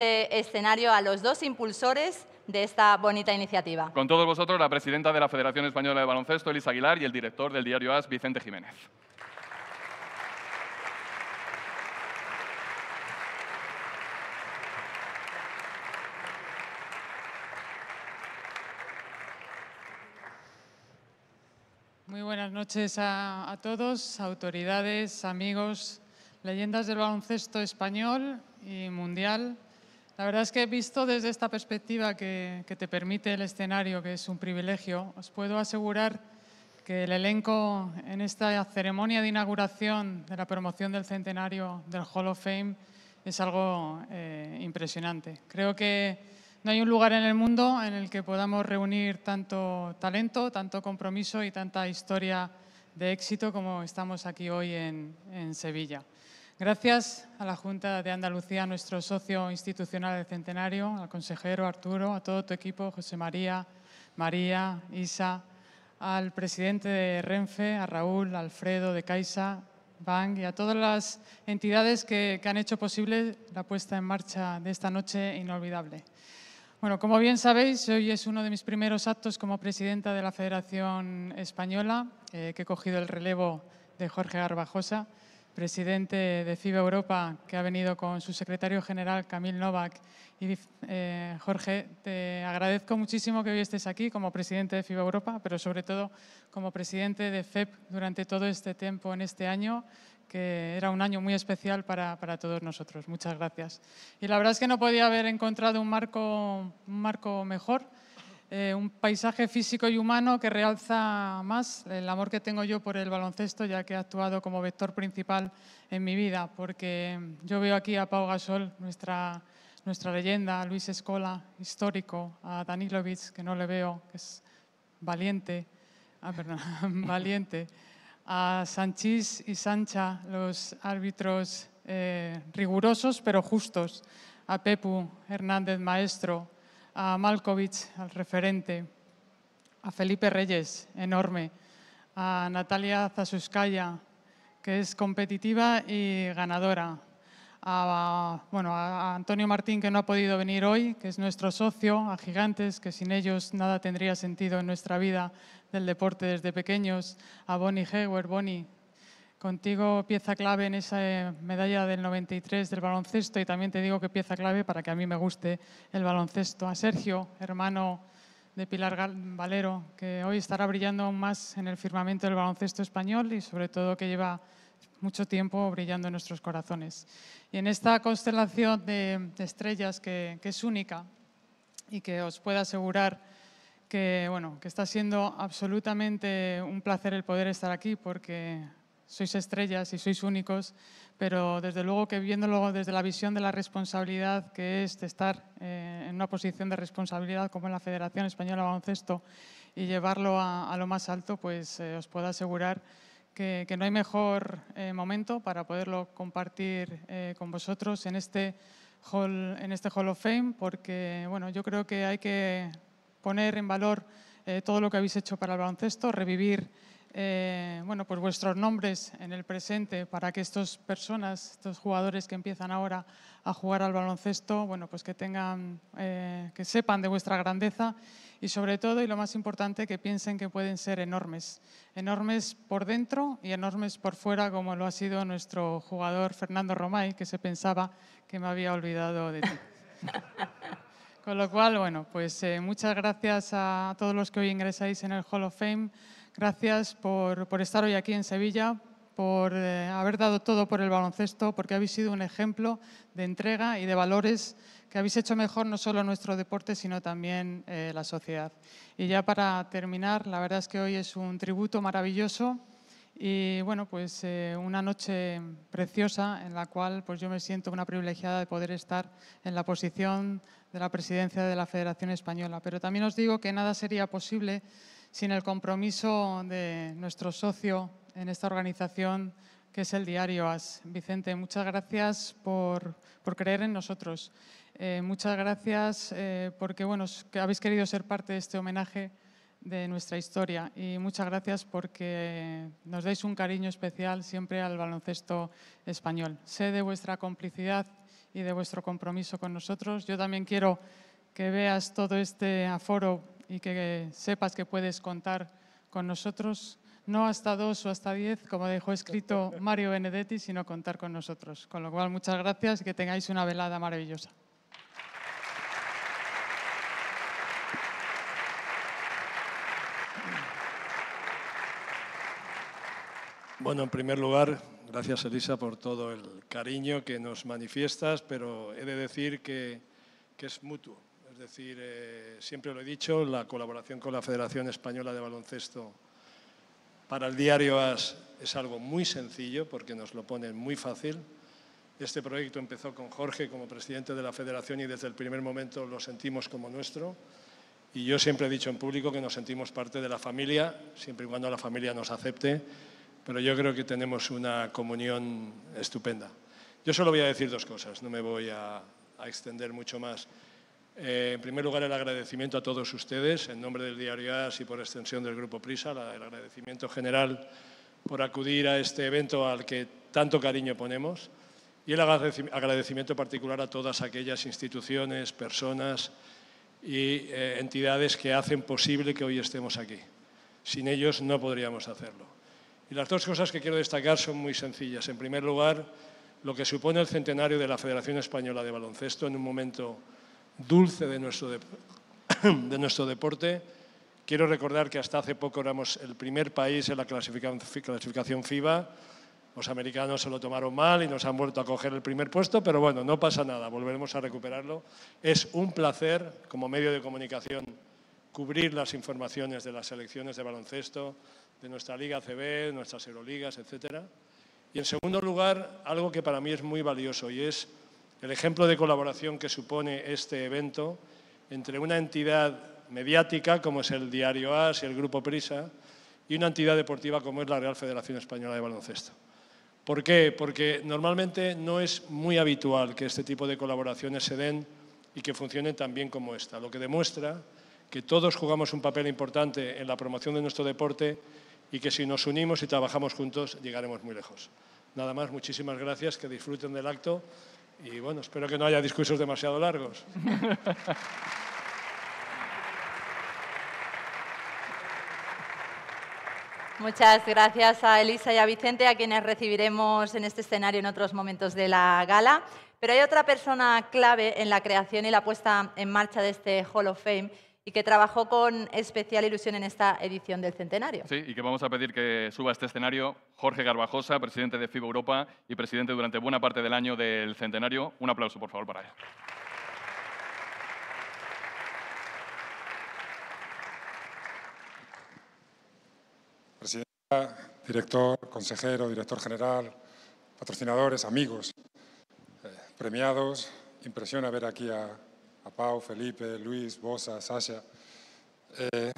Este escenario a los dos impulsores de esta bonita iniciativa. Con todos vosotros, la presidenta de la Federación Española de Baloncesto, Elisa Aguilar, y el director del diario AS, Vicente Jiménez. Muy buenas noches a, a todos, autoridades, amigos, leyendas del baloncesto español y mundial. La verdad es que he visto desde esta perspectiva que, te permite el escenario, que es un privilegio, os puedo asegurar que el elenco en esta ceremonia de inauguración de la promoción del centenario del Hall of Fame es algo eh, impresionante. Creo que no hay un lugar en el mundo en el que podamos reunir tanto talento, tanto compromiso y tanta historia de éxito como estamos aquí hoy en Sevilla. Gracias a la Junta de Andalucía, a nuestro socio institucional de centenario, al consejero Arturo, a todo tu equipo, José María, María, Isa, al presidente de Renfe, a Raúl, Alfredo de Caixa, Bank y a todas las entidades que, han hecho posible la puesta en marcha de esta noche inolvidable. Bueno, como bien sabéis, hoy es uno de mis primeros actos como presidenta de la Federación Española, eh, que he cogido el relevo de Jorge Garbajosa presidente de FIBA Europa, que ha venido con su secretario general, Camil Novak. Y eh, Jorge, te agradezco muchísimo que hoy estés aquí como presidente de FIBA Europa, pero sobre todo como presidente de FEP durante todo este tiempo en este año, que era un año muy especial para, para todos nosotros. Muchas gracias. Y la verdad es que no podía haber encontrado un marco, un marco mejor eh, un paisaje físico y humano que realza más el amor que tengo yo por el baloncesto, ya que ha actuado como vector principal en mi vida, porque yo veo aquí a Pau Gasol, nuestra, nuestra leyenda, a Luis Escola, histórico, a Danilovic, que no le veo, que es valiente, ah, valiente, a Sanchís y Sancha, los árbitros eh, rigurosos pero justos, a Pepu Hernández, maestro, a Malkovich, al referente, a Felipe Reyes, enorme, a Natalia Zasuskaya, que es competitiva y ganadora, a, bueno, a Antonio Martín, que no ha podido venir hoy, que es nuestro socio, a Gigantes, que sin ellos nada tendría sentido en nuestra vida del deporte desde pequeños, a Bonnie Heuer, Bonnie, Contigo pieza clave en esa eh, medalla del 93 del baloncesto y también te digo que pieza clave para que a mí me guste el baloncesto. A Sergio, hermano de Pilar Valero, que hoy estará brillando más en el firmamento del baloncesto español y sobre todo que lleva mucho tiempo brillando en nuestros corazones. Y en esta constelación de, estrellas que, que es única y que os puedo asegurar que, bueno, que está siendo absolutamente un placer el poder estar aquí porque sois estrellas y sois únicos, pero desde luego que viéndolo desde la visión de la responsabilidad que es de estar eh, en una posición de responsabilidad como en la Federación Española de Baloncesto y llevarlo a, lo más alto, pues eh, os puedo asegurar que, no hay mejor eh, momento para poderlo compartir con vosotros en este, hall, en este Hall of Fame, porque bueno, yo creo que hay que poner en valor todo lo que habéis hecho para el baloncesto, revivir eh, bueno, pues vuestros nombres en el presente para que estas personas, estos jugadores que empiezan ahora a jugar al baloncesto, bueno, pues que tengan, eh, que sepan de vuestra grandeza y sobre todo, y lo más importante, que piensen que pueden ser enormes, enormes por dentro y enormes por fuera, como lo ha sido nuestro jugador Fernando Romay, que se pensaba que me había olvidado de ti. Con lo cual, bueno, pues eh, muchas gracias a todos los que hoy ingresáis en el Hall of Fame. Gracias por, estar hoy aquí en Sevilla, por eh, haber dado todo por el baloncesto, porque habéis sido un ejemplo de entrega y de valores que habéis hecho mejor no solo nuestro deporte, sino también eh, la sociedad. Y ya para terminar, la verdad es que hoy es un tributo maravilloso y bueno, pues eh, una noche preciosa en la cual pues yo me siento una privilegiada de poder estar en la posición de la presidencia de la Federación Española. Pero también os digo que nada sería posible sin el compromiso de nuestro socio en esta organización, que es el diario AS. Vicente, muchas gracias por, por creer en nosotros. Eh, muchas gracias eh, porque bueno, que habéis querido ser parte de este homenaje de nuestra historia y muchas gracias porque nos dais un cariño especial siempre al baloncesto español. Sé de vuestra complicidad y de vuestro compromiso con nosotros. Yo también quiero que veas todo este aforo y que sepas que puedes contar con nosotros, no hasta dos o hasta diez, como dejó escrito Mario Benedetti, sino contar con nosotros. Con lo cual, muchas gracias y que tengáis una velada maravillosa. Bueno, en primer lugar, gracias Elisa por todo el cariño que nos manifiestas, pero he de decir que, que es mutuo es decir, eh, siempre lo he dicho, la colaboración con la Federación Española de Baloncesto para el diario AS es algo muy sencillo porque nos lo ponen muy fácil. Este proyecto empezó con Jorge como presidente de la federación y desde el primer momento lo sentimos como nuestro. Y yo siempre he dicho en público que nos sentimos parte de la familia, siempre y cuando la familia nos acepte, pero yo creo que tenemos una comunión estupenda. Yo solo voy a decir dos cosas, no me voy a extender mucho más. Eh, en primer lugar, el agradecimiento a todos ustedes, en nombre del diario AS y por extensión del Grupo Prisa, el agradecimiento general por acudir a este evento al que tanto cariño ponemos y el agradecimiento particular a todas aquellas instituciones, personas y eh, entidades que hacen posible que hoy estemos aquí. Sin ellos no podríamos hacerlo. Y las dos cosas que quiero destacar son muy sencillas. En primer lugar, lo que supone el centenario de la Federación Española de Baloncesto en un momento dulce de nuestro, de, nuestro deporte. Quiero recordar que hasta hace poco éramos el primer país en la clasificación, FIBA. Los americanos se lo tomaron mal y nos han vuelto a coger el primer puesto, pero bueno, no pasa nada, volveremos a recuperarlo. Es un placer, como medio de comunicación, cubrir las informaciones de las selecciones de baloncesto, de nuestra Liga CB, nuestras Euroligas, etcétera. Y en segundo lugar, algo que para mí es muy valioso y es el ejemplo de colaboración que supone este evento entre una entidad mediática como es el Diario AS y el Grupo Prisa y una entidad deportiva como es la Real Federación Española de Baloncesto. ¿Por qué? Porque normalmente no es muy habitual que este tipo de colaboraciones se den y que funcionen tan bien como esta, lo que demuestra que todos jugamos un papel importante en la promoción de nuestro deporte y que si nos unimos y trabajamos juntos llegaremos muy lejos. Nada más, muchísimas gracias, que disfruten del acto. Y bueno, espero que no haya discursos demasiado largos. Muchas gracias a Elisa y a Vicente, a quienes recibiremos en este escenario en otros momentos de la gala. Pero hay otra persona clave en la creación y la puesta en marcha de este Hall of Fame y que trabajó con especial ilusión en esta edición del centenario. Sí, y que vamos a pedir que suba a este escenario Jorge Garbajosa, presidente de FIBA Europa y presidente durante buena parte del año del centenario. Un aplauso, por favor, para él. Presidenta, director, consejero, director general, patrocinadores, amigos, eh, premiados, impresiona ver aquí a a Pau, Felipe, Luis, Bosa, Sasha. Eh,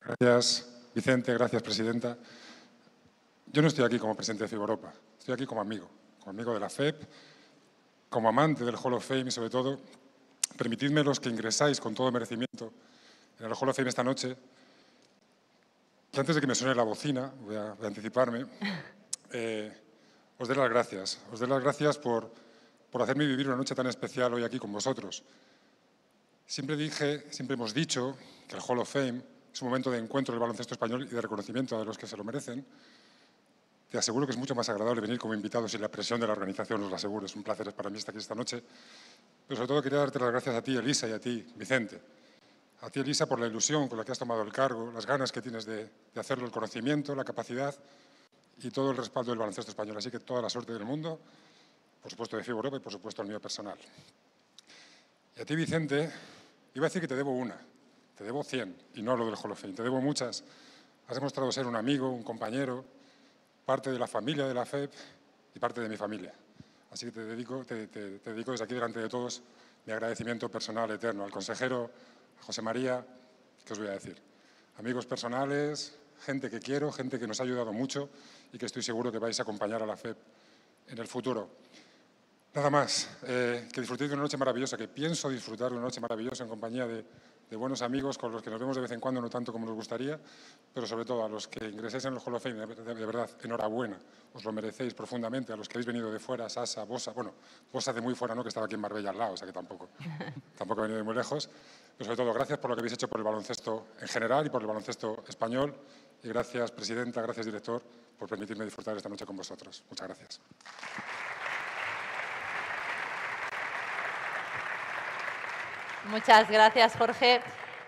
gracias, Vicente, gracias, Presidenta. Yo no estoy aquí como presidente de Fiboropa, Europa, estoy aquí como amigo, como amigo de la FEP, como amante del Hall of Fame y, sobre todo, permitidme los que ingresáis con todo merecimiento en el Hall of Fame esta noche, que antes de que me suene la bocina, voy a, anticiparme, eh, os dé las gracias. Os dé las gracias por por hacerme vivir una noche tan especial hoy aquí con vosotros. Siempre dije, siempre hemos dicho que el Hall of Fame es un momento de encuentro del baloncesto español y de reconocimiento de los que se lo merecen. Te aseguro que es mucho más agradable venir como invitados y la presión de la organización, os lo aseguro. Es un placer para mí estar aquí esta noche. Pero sobre todo quería darte las gracias a ti, Elisa, y a ti, Vicente. A ti, Elisa, por la ilusión con la que has tomado el cargo, las ganas que tienes de hacerlo, el conocimiento, la capacidad y todo el respaldo del baloncesto español. Así que toda la suerte del mundo por supuesto de FIBO Europa y por supuesto el mío personal. Y a ti, Vicente, iba a decir que te debo una, te debo 100, y no lo del Holofein, te debo muchas. Has demostrado ser un amigo, un compañero, parte de la familia de la FEP y parte de mi familia. Así que te dedico, te, dedico desde aquí delante de todos mi agradecimiento personal eterno al consejero, a José María, ¿qué os voy a decir? Amigos personales, gente que quiero, gente que nos ha ayudado mucho y que estoy seguro que vais a acompañar a la FEP en el futuro. Nada más, eh, que disfrutéis de una noche maravillosa, que pienso disfrutar de una noche maravillosa en compañía de, buenos amigos con los que nos vemos de vez en cuando, no tanto como nos gustaría, pero sobre todo a los que ingreséis en los Hall de, verdad, enhorabuena, os lo merecéis profundamente, a los que habéis venido de fuera, Sasa, Bosa, bueno, Bosa de muy fuera, ¿no? que estaba aquí en Marbella al lado, o sea que tampoco, tampoco he venido de muy lejos, pero sobre todo gracias por lo que habéis hecho por el baloncesto en general y por el baloncesto español, y gracias, Presidenta, gracias, Director, por permitirme disfrutar esta noche con vosotros. Muchas gracias. Muchas gracias, Jorge.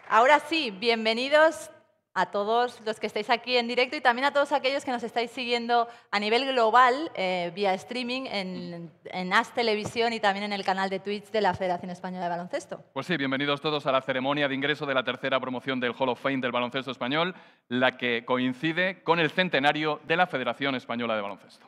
Ahora sí, bienvenidos a todos los que estáis aquí en directo y también a todos aquellos que nos estáis siguiendo a nivel global eh, vía streaming en, en AS Televisión y también en el canal de Twitch de la Federación Española de Baloncesto. Pues sí, bienvenidos todos a la ceremonia de ingreso de la tercera promoción del Hall of Fame del baloncesto español, la que coincide con el centenario de la Federación Española de Baloncesto.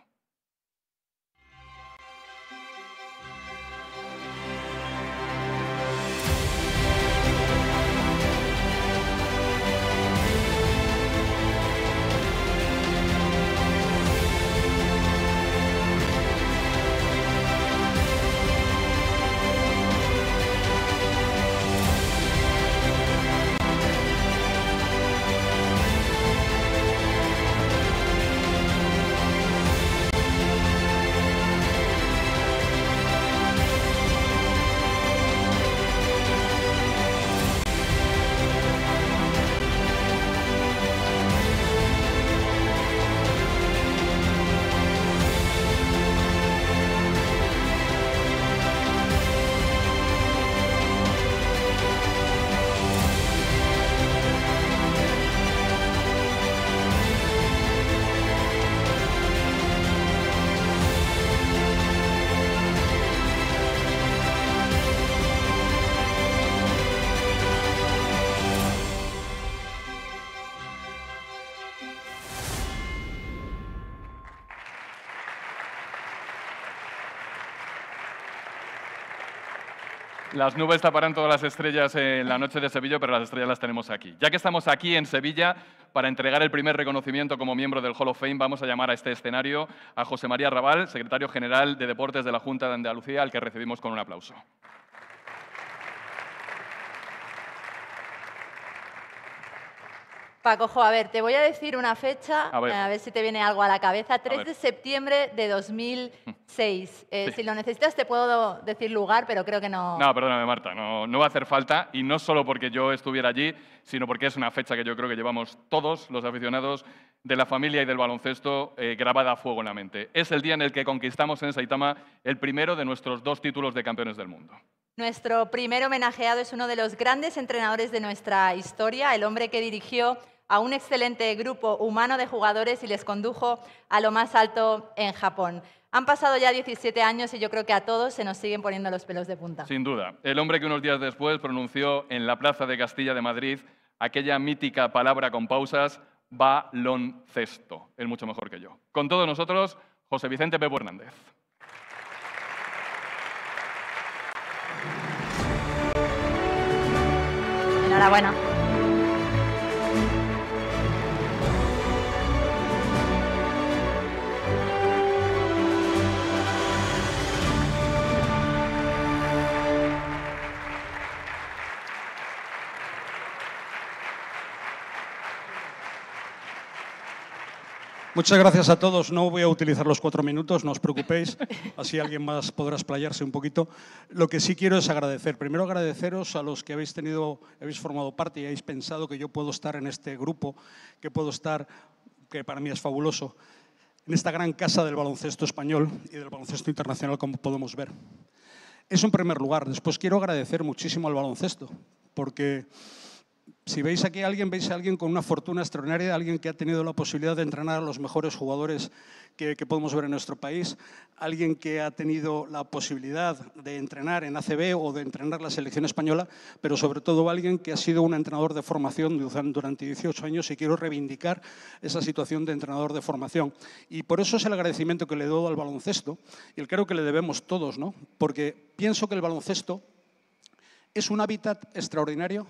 Las nubes taparán todas las estrellas en la noche de Sevilla, pero las estrellas las tenemos aquí. Ya que estamos aquí en Sevilla para entregar el primer reconocimiento como miembro del Hall of Fame, vamos a llamar a este escenario a José María Raval, secretario general de Deportes de la Junta de Andalucía, al que recibimos con un aplauso. Paco, cojo, a ver, te voy a decir una fecha, a ver, si te viene algo a la cabeza. 3 de septiembre de 2006. Eh, si lo necesitas te puedo decir lugar, pero creo que no... No, perdóname Marta, no, no va a hacer falta. Y no solo porque yo estuviera allí, sino porque es una fecha que yo creo que llevamos todos los aficionados de la familia y del baloncesto eh, grabada a fuego en la mente. Es el día en el que conquistamos en Saitama el primero de nuestros dos títulos de campeones del mundo. Nuestro primer homenajeado es uno de los grandes entrenadores de nuestra historia, el hombre que dirigió a un excelente grupo humano de jugadores y les condujo a lo más alto en Japón. Han pasado ya 17 años y yo creo que a todos se nos siguen poniendo los pelos de punta. Sin duda. El hombre que unos días después pronunció en la Plaza de Castilla de Madrid aquella mítica palabra con pausas baloncesto. Es mucho mejor que yo. Con todos nosotros, José Vicente Pepe Hernández. Enhorabuena. Muchas gracias a todos. No voy a utilizar los cuatro minutos, no os preocupéis. Así alguien más podrá explayarse un poquito. Lo que sí quiero es agradecer. Primero agradeceros a los que habéis tenido, habéis formado parte y habéis pensado que yo puedo estar en este grupo, que puedo estar, que para mí es fabuloso, en esta gran casa del baloncesto español y del baloncesto internacional, como podemos ver. Es en primer lugar. Después quiero agradecer muchísimo al baloncesto, porque si veis aquí a alguien, veis a alguien con una fortuna extraordinaria, alguien que ha tenido la posibilidad de entrenar a los mejores jugadores que, podemos ver en nuestro país, alguien que ha tenido la posibilidad de entrenar en ACB o de entrenar la selección española, pero sobre todo alguien que ha sido un entrenador de formación durante 18 años y quiero reivindicar esa situación de entrenador de formación. Y por eso es el agradecimiento que le doy al baloncesto y el creo que le debemos todos, ¿no? Porque pienso que el baloncesto es un hábitat extraordinario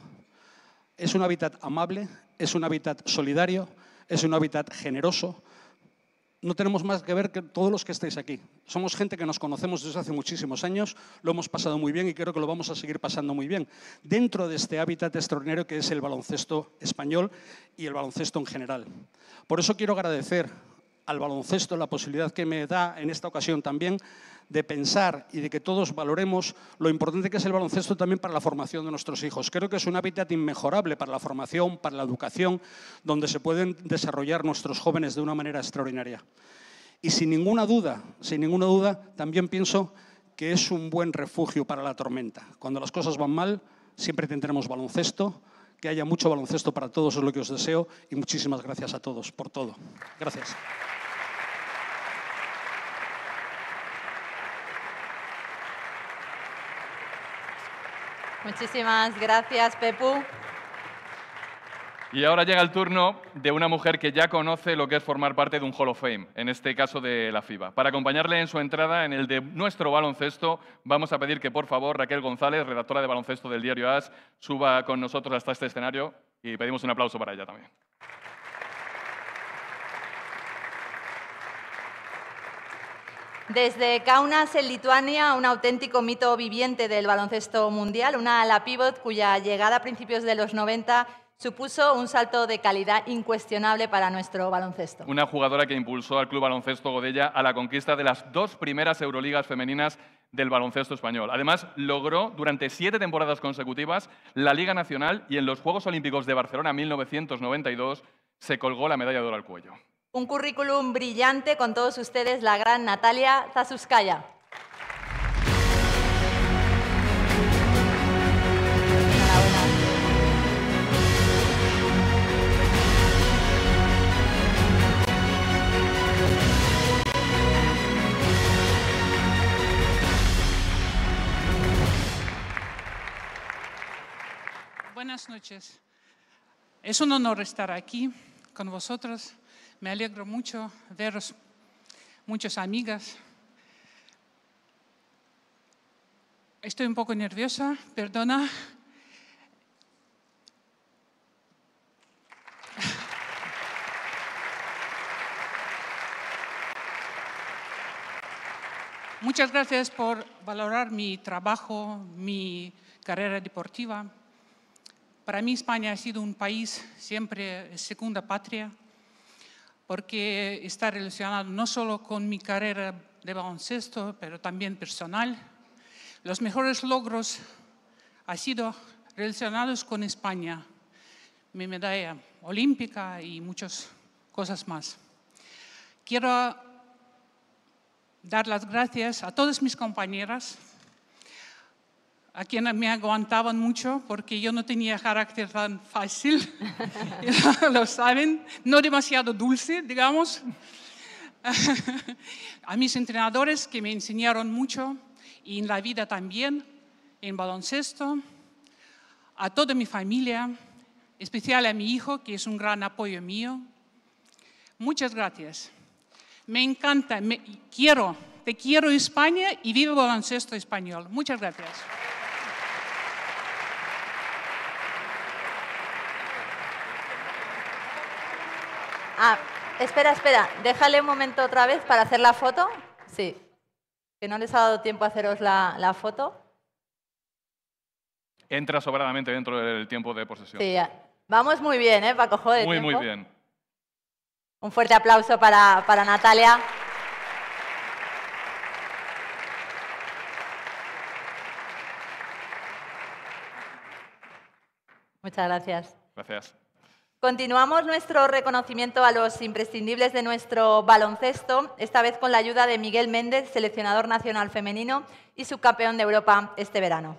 es un hábitat amable, es un hábitat solidario, es un hábitat generoso. No tenemos más que ver que todos los que estáis aquí. Somos gente que nos conocemos desde hace muchísimos años, lo hemos pasado muy bien y creo que lo vamos a seguir pasando muy bien dentro de este hábitat extraordinario que es el baloncesto español y el baloncesto en general. Por eso quiero agradecer al baloncesto la posibilidad que me da en esta ocasión también de pensar y de que todos valoremos lo importante que es el baloncesto también para la formación de nuestros hijos. Creo que es un hábitat inmejorable para la formación, para la educación, donde se pueden desarrollar nuestros jóvenes de una manera extraordinaria. Y sin ninguna duda, sin ninguna duda, también pienso que es un buen refugio para la tormenta. Cuando las cosas van mal, siempre tendremos baloncesto, que haya mucho baloncesto para todos, es lo que os deseo y muchísimas gracias a todos por todo. Gracias. Muchísimas gracias, Pepu. Y ahora llega el turno de una mujer que ya conoce lo que es formar parte de un Hall of Fame, en este caso de la FIBA. Para acompañarle en su entrada en el de nuestro baloncesto, vamos a pedir que por favor Raquel González, redactora de baloncesto del diario AS, suba con nosotros hasta este escenario y pedimos un aplauso para ella también. Desde Kaunas, en Lituania, un auténtico mito viviente del baloncesto mundial, una ala pivot cuya llegada a principios de los 90 supuso un salto de calidad incuestionable para nuestro baloncesto. Una jugadora que impulsó al Club Baloncesto Godella a la conquista de las dos primeras Euroligas femeninas del baloncesto español. Además, logró durante siete temporadas consecutivas la Liga Nacional y en los Juegos Olímpicos de Barcelona 1992 se colgó la medalla de oro al cuello. Un currículum brillante con todos ustedes, la gran Natalia Zazuskaya. buenas noches. Es un honor estar aquí con vosotros. Me alegro mucho veros, muchas amigas. Estoy un poco nerviosa, perdona. Muchas gracias por valorar mi trabajo, mi carrera deportiva. Para mí España ha sido un país siempre segunda patria, porque está relacionado no solo con mi carrera de baloncesto, pero también personal. Los mejores logros han sido relacionados con España, mi medalla olímpica y muchas cosas más. Quiero dar las gracias a todas mis compañeras a quienes me aguantaban mucho porque yo no tenía carácter tan fácil, lo saben, no demasiado dulce, digamos. a mis entrenadores que me enseñaron mucho y en la vida también, en baloncesto, a toda mi familia, especial a mi hijo que es un gran apoyo mío. Muchas gracias. Me encanta, quiero, te quiero España y vivo baloncesto español. Muchas gracias. Ah, espera, espera. Déjale un momento otra vez para hacer la foto. Sí. Que no les ha dado tiempo a haceros la, foto. Entra sobradamente dentro del tiempo de posesión. Sí, Vamos muy bien, ¿eh, Paco? Joder, muy, muy bien. Un fuerte aplauso para, para Natalia. Muchas gracias. Gracias. Continuamos nuestro reconocimiento a los imprescindibles de nuestro baloncesto, esta vez con la ayuda de Miguel Méndez, seleccionador nacional femenino y subcampeón de Europa este verano.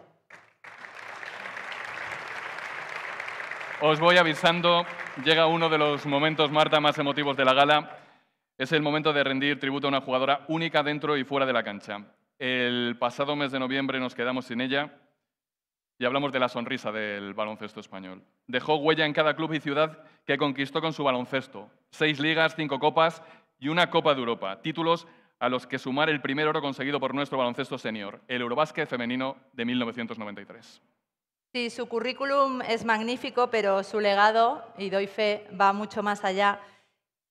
Os voy avisando, llega uno de los momentos, Marta, más emotivos de la gala. Es el momento de rendir tributo a una jugadora única dentro y fuera de la cancha. El pasado mes de noviembre nos quedamos sin ella y hablamos de la sonrisa del baloncesto español. Dejó huella en cada club y ciudad que conquistó con su baloncesto. Seis ligas, cinco copas y una Copa de Europa. Títulos a los que sumar el primer oro conseguido por nuestro baloncesto senior, el Eurobásquet femenino de 1993. Sí, su currículum es magnífico, pero su legado, y doy fe, va mucho más allá.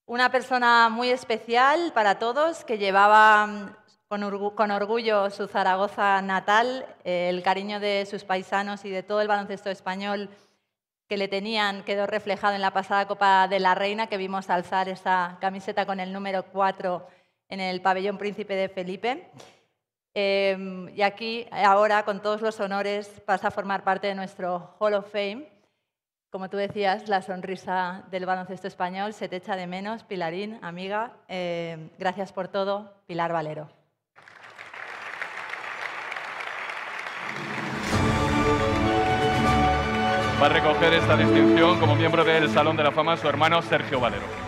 Una persona muy especial para todos que llevaba con, orgullo su Zaragoza natal, eh, el cariño de sus paisanos y de todo el baloncesto español que le tenían quedó reflejado en la pasada Copa de la Reina, que vimos alzar esa camiseta con el número 4 en el pabellón Príncipe de Felipe. Em, y aquí, ahora, con todos los honores, pasa a formar parte de nuestro Hall of Fame. Como tú decías, la sonrisa del baloncesto español se te echa de menos, Pilarín, amiga. Em, gracias por todo, Pilar Valero. va a recoger esta distinción como miembro del Salón de la Fama su hermano Sergio Valero.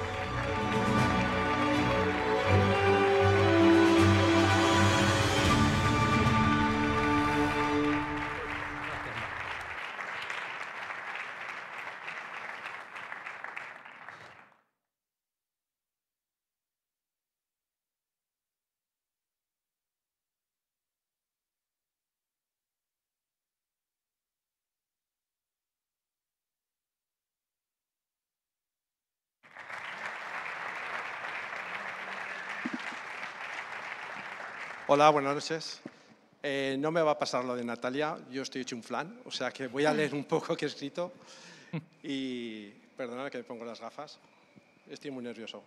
Hola, buenas noches. Eh, no me va a pasar lo de Natalia, yo estoy hecho un flan, o sea que voy a leer un poco que he escrito y perdonad que me pongo las gafas, estoy muy nervioso.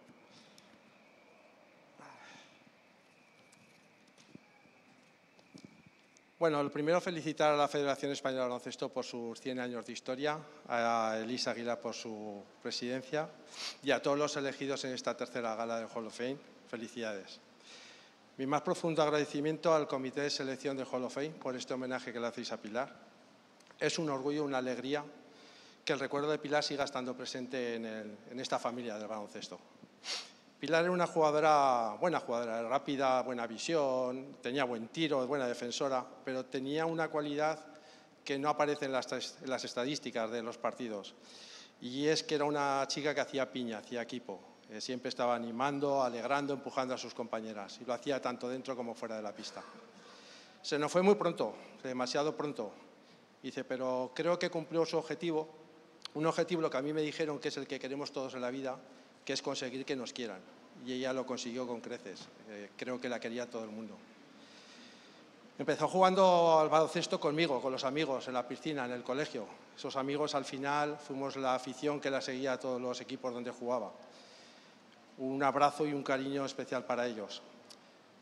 Bueno, lo primero felicitar a la Federación Española de Baloncesto por sus 100 años de historia, a Elisa Aguilar por su presidencia y a todos los elegidos en esta tercera gala del Hall of Fame. Felicidades. Mi más profundo agradecimiento al Comité de Selección de Hall of Fame por este homenaje que le hacéis a Pilar. Es un orgullo, una alegría que el recuerdo de Pilar siga estando presente en, esta familia del baloncesto. Pilar era una jugadora, buena jugadora, rápida, buena visión, tenía buen tiro, buena defensora, pero tenía una cualidad que no aparece en las estadísticas de los partidos. Y es que era una chica que hacía piña, hacía equipo, eh, siempre estaba animando, alegrando, empujando a sus compañeras y lo hacía tanto dentro como fuera de la pista. Se nos fue muy pronto, demasiado pronto. Dice, pero creo que cumplió su objetivo, un objetivo lo que a mí me dijeron que es el que queremos todos en la vida, que es conseguir que nos quieran. Y ella lo consiguió con creces. Eh, creo que la quería todo el mundo. Empezó jugando al baloncesto conmigo, con los amigos, en la piscina, en el colegio. Esos amigos al final fuimos la afición que la seguía a todos los equipos donde jugaba un abrazo y un cariño especial para ellos.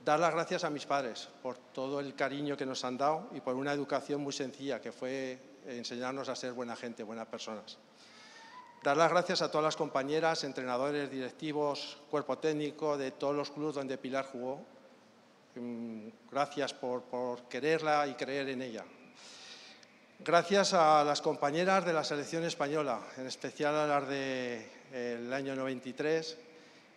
Dar las gracias a mis padres por todo el cariño que nos han dado y por una educación muy sencilla que fue enseñarnos a ser buena gente, buenas personas. Dar las gracias a todas las compañeras, entrenadores, directivos, cuerpo técnico de todos los clubes donde Pilar jugó. Mm, gracias por, quererla y creer en ella. Gracias a las compañeras de la selección española, en especial a las del de, eh, año 93,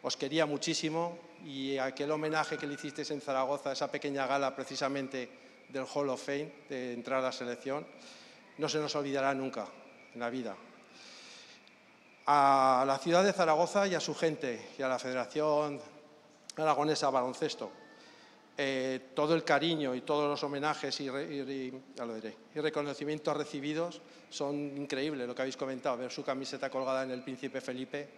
os quería muchísimo y aquel homenaje que le hicisteis en Zaragoza, esa pequeña gala precisamente del Hall of Fame, de entrar a la selección, no se nos olvidará nunca en la vida. A la ciudad de Zaragoza y a su gente y a la Federación Aragonesa Baloncesto, eh, todo el cariño y todos los homenajes y, reconocimientos recibidos son increíbles, lo que habéis comentado, ver su camiseta colgada en el Príncipe Felipe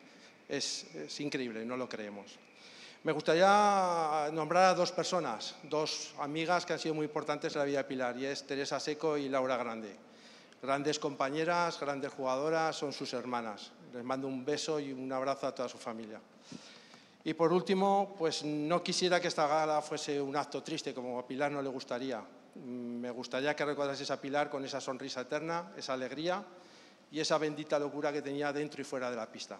es, increíble, no lo creemos. Me gustaría nombrar a dos personas, dos amigas que han sido muy importantes en la vida de Pilar, y es Teresa Seco y Laura Grande. Grandes compañeras, grandes jugadoras, son sus hermanas. Les mando un beso y un abrazo a toda su familia. Y por último, pues no quisiera que esta gala fuese un acto triste, como a Pilar no le gustaría. Mm, me gustaría que recordases a Pilar con esa sonrisa eterna, esa alegría y esa bendita locura que tenía dentro y fuera de la pista.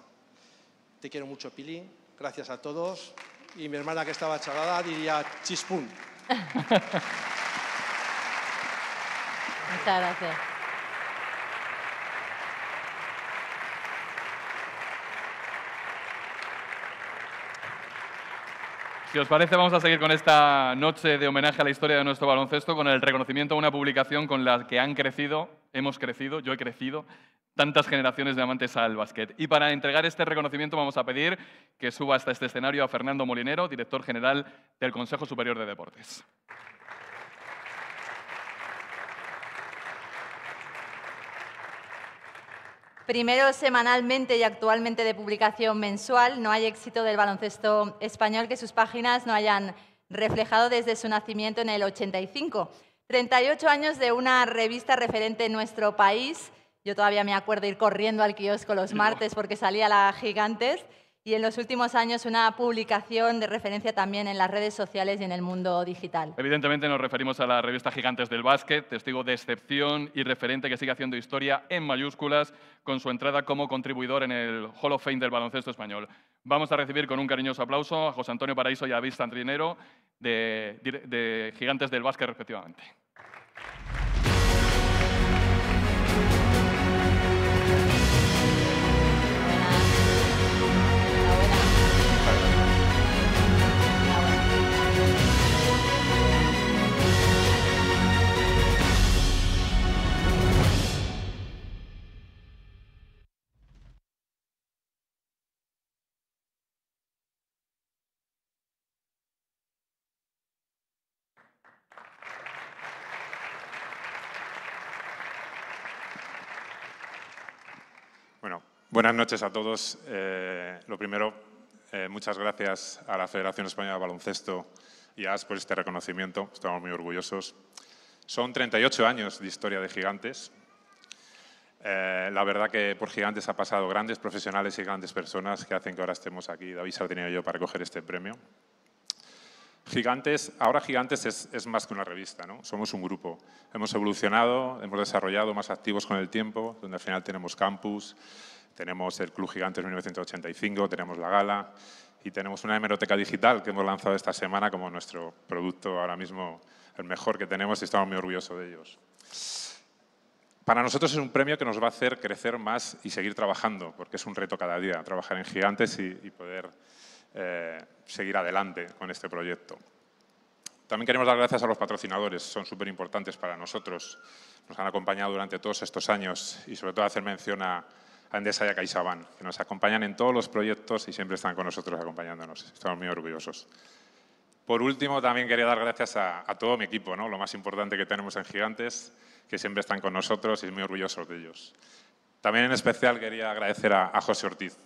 Te quiero mucho, Pili. Gracias a todos. Y mi hermana que estaba chalada diría Chispun. Muchas gracias. Si os parece, vamos a seguir con esta noche de homenaje a la historia de nuestro baloncesto, con el reconocimiento a una publicación con la que han crecido hemos crecido, yo he crecido, tantas generaciones de amantes al básquet. Y para entregar este reconocimiento vamos a pedir que suba hasta este escenario a Fernando Molinero, director general del Consejo Superior de Deportes. Primero semanalmente y actualmente de publicación mensual, no hay éxito del baloncesto español que sus páginas no hayan reflejado desde su nacimiento en el 85. 38 años de una revista referente en nuestro país. Yo todavía me acuerdo ir corriendo al kiosco los martes porque salía la Gigantes y en los últimos años una publicación de referencia también en las redes sociales y en el mundo digital. Evidentemente nos referimos a la revista Gigantes del Básquet, testigo de excepción y referente que sigue haciendo historia en mayúsculas con su entrada como contribuidor en el Hall of Fame del baloncesto español. Vamos a recibir con un cariñoso aplauso a José Antonio Paraíso y a Vista Santrinero de, de Gigantes del Básquet respectivamente. Buenas noches a todos. Eh, lo primero, eh, muchas gracias a la Federación Española de Baloncesto y a AS por este reconocimiento. Estamos muy orgullosos. Son 38 años de historia de Gigantes. Eh, la verdad que por Gigantes ha pasado grandes profesionales y grandes personas que hacen que ahora estemos aquí, David ha y yo, para coger este premio. Gigantes, ahora Gigantes es, es, más que una revista, ¿no? Somos un grupo. Hemos evolucionado, hemos desarrollado más activos con el tiempo, donde al final tenemos campus, tenemos el Club Gigantes 1985, tenemos la gala y tenemos una hemeroteca digital que hemos lanzado esta semana como nuestro producto ahora mismo el mejor que tenemos y estamos muy orgullosos de ellos. Para nosotros es un premio que nos va a hacer crecer más y seguir trabajando, porque es un reto cada día, trabajar en gigantes y, poder eh, seguir adelante con este proyecto. También queremos dar gracias a los patrocinadores, son súper importantes para nosotros. Nos han acompañado durante todos estos años y sobre todo hacer mención a, Andesa y a CaixaBank, que nos acompañan en todos los proyectos y siempre están con nosotros acompañándonos. Estamos muy orgullosos. Por último, también quería dar gracias a, todo mi equipo, ¿no? lo más importante que tenemos en Gigantes, que siempre están con nosotros y muy orgullosos de ellos. También en especial quería agradecer a, José Ortiz.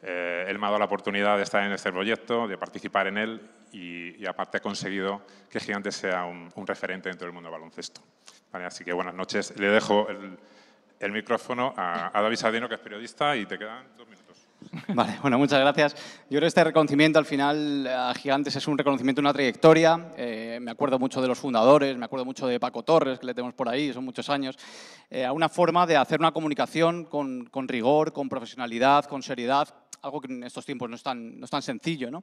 Eh, él me ha dado la oportunidad de estar en este proyecto, de participar en él y, aparte ha conseguido que Gigantes sea un, referente dentro del mundo del baloncesto. así que buenas noches. Le dejo el, el micrófono a, David Sadino, que es periodista, y te quedan dos minutos. Vale, bueno, muchas gracias. Yo creo que este reconocimiento al final eh, a Gigantes es un reconocimiento, una trayectoria. Eh, me acuerdo mucho de los fundadores, me acuerdo mucho de Paco Torres, que le tenemos por ahí, son muchos años. Eh, a una forma de hacer una comunicación con, con rigor, con profesionalidad, con seriedad, algo que en estos tiempos no es tan, no es tan sencillo. ¿no?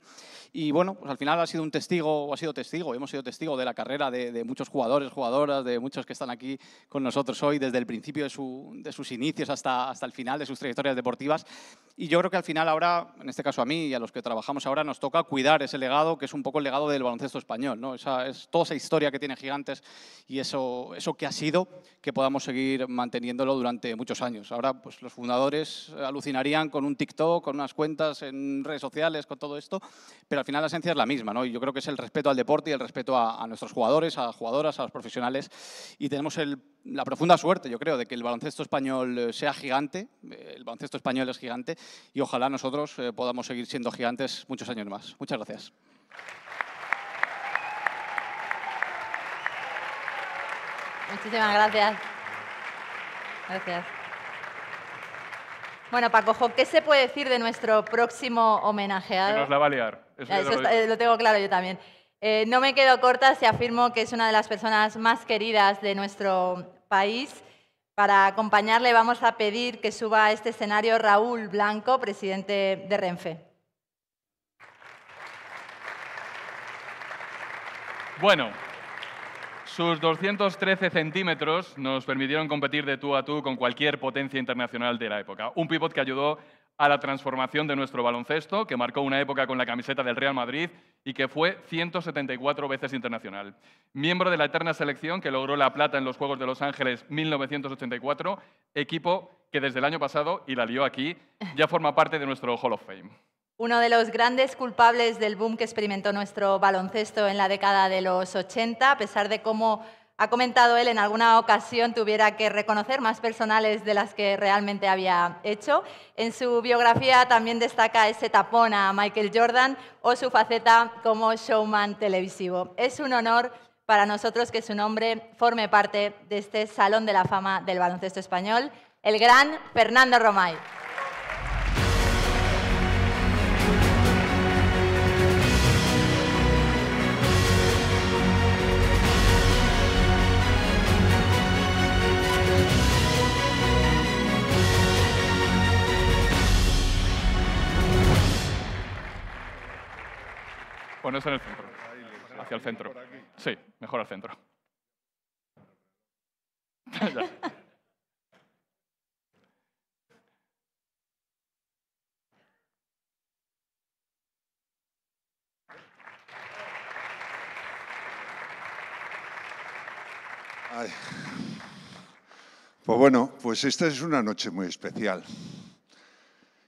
Y bueno, pues al final ha sido un testigo, o ha sido testigo, hemos sido testigo de la carrera de, muchos jugadores, jugadoras, de muchos que están aquí con nosotros hoy, desde el principio de, su, de sus inicios hasta, hasta el final de sus trayectorias deportivas. Y yo creo que al final ahora, en este caso a mí y a los que trabajamos ahora, nos toca cuidar ese legado, que es un poco el legado del baloncesto español. ¿no? es toda esa historia que tiene Gigantes y eso, eso que ha sido, que podamos seguir manteniéndolo durante muchos años. Ahora pues, los fundadores alucinarían con un TikTok, con una cuentas en redes sociales con todo esto, pero al final la esencia es la misma, Y yo creo que es el respeto al deporte y el respeto a, nuestros jugadores, a jugadoras, a los profesionales. Y tenemos la profunda suerte, yo creo, de que el baloncesto español eh, sea gigante, eh, el baloncesto español es gigante, y ojalá nosotros eh, podamos seguir siendo gigantes muchos años más. Muchas gracias. Muchísimas gracias. Gracias. Bueno, Pacojo, ¿qué se puede decir de nuestro próximo homenajeado? Que nos la va a liar. Eso, eh, lo, tengo claro yo también. Eh, no me quedo corta si afirmo que es una de las personas más queridas de nuestro país. Para acompañarle vamos a pedir que suba a este escenario Raúl Blanco, presidente de Renfe. Bueno, sus 213 centímetros nos permitieron competir de tú a tú con cualquier potencia internacional de la época. Un pivot que ayudó a la transformación de nuestro baloncesto, que marcó una época con la camiseta del Real Madrid y que fue 174 veces internacional. Miembro de la eterna selección que logró la plata en los Juegos de Los Ángeles 1984, equipo que desde el año pasado, y la lió aquí, ya forma parte de nuestro Hall of Fame. Uno de los grandes culpables del boom que experimentó nuestro baloncesto en la década de los 80, a pesar de cómo ha comentado él en alguna ocasión tuviera que reconocer más personales de las que realmente había hecho. En su biografía también destaca ese tapón a Michael Jordan o su faceta como showman televisivo. Es un honor para nosotros que su nombre forme parte de este Salón de la Fama del Baloncesto Español, el gran Fernando Romay. Ponerse en el centro. Hacia el centro. Sí, mejor al centro. Pues bueno, pues esta es una noche muy especial.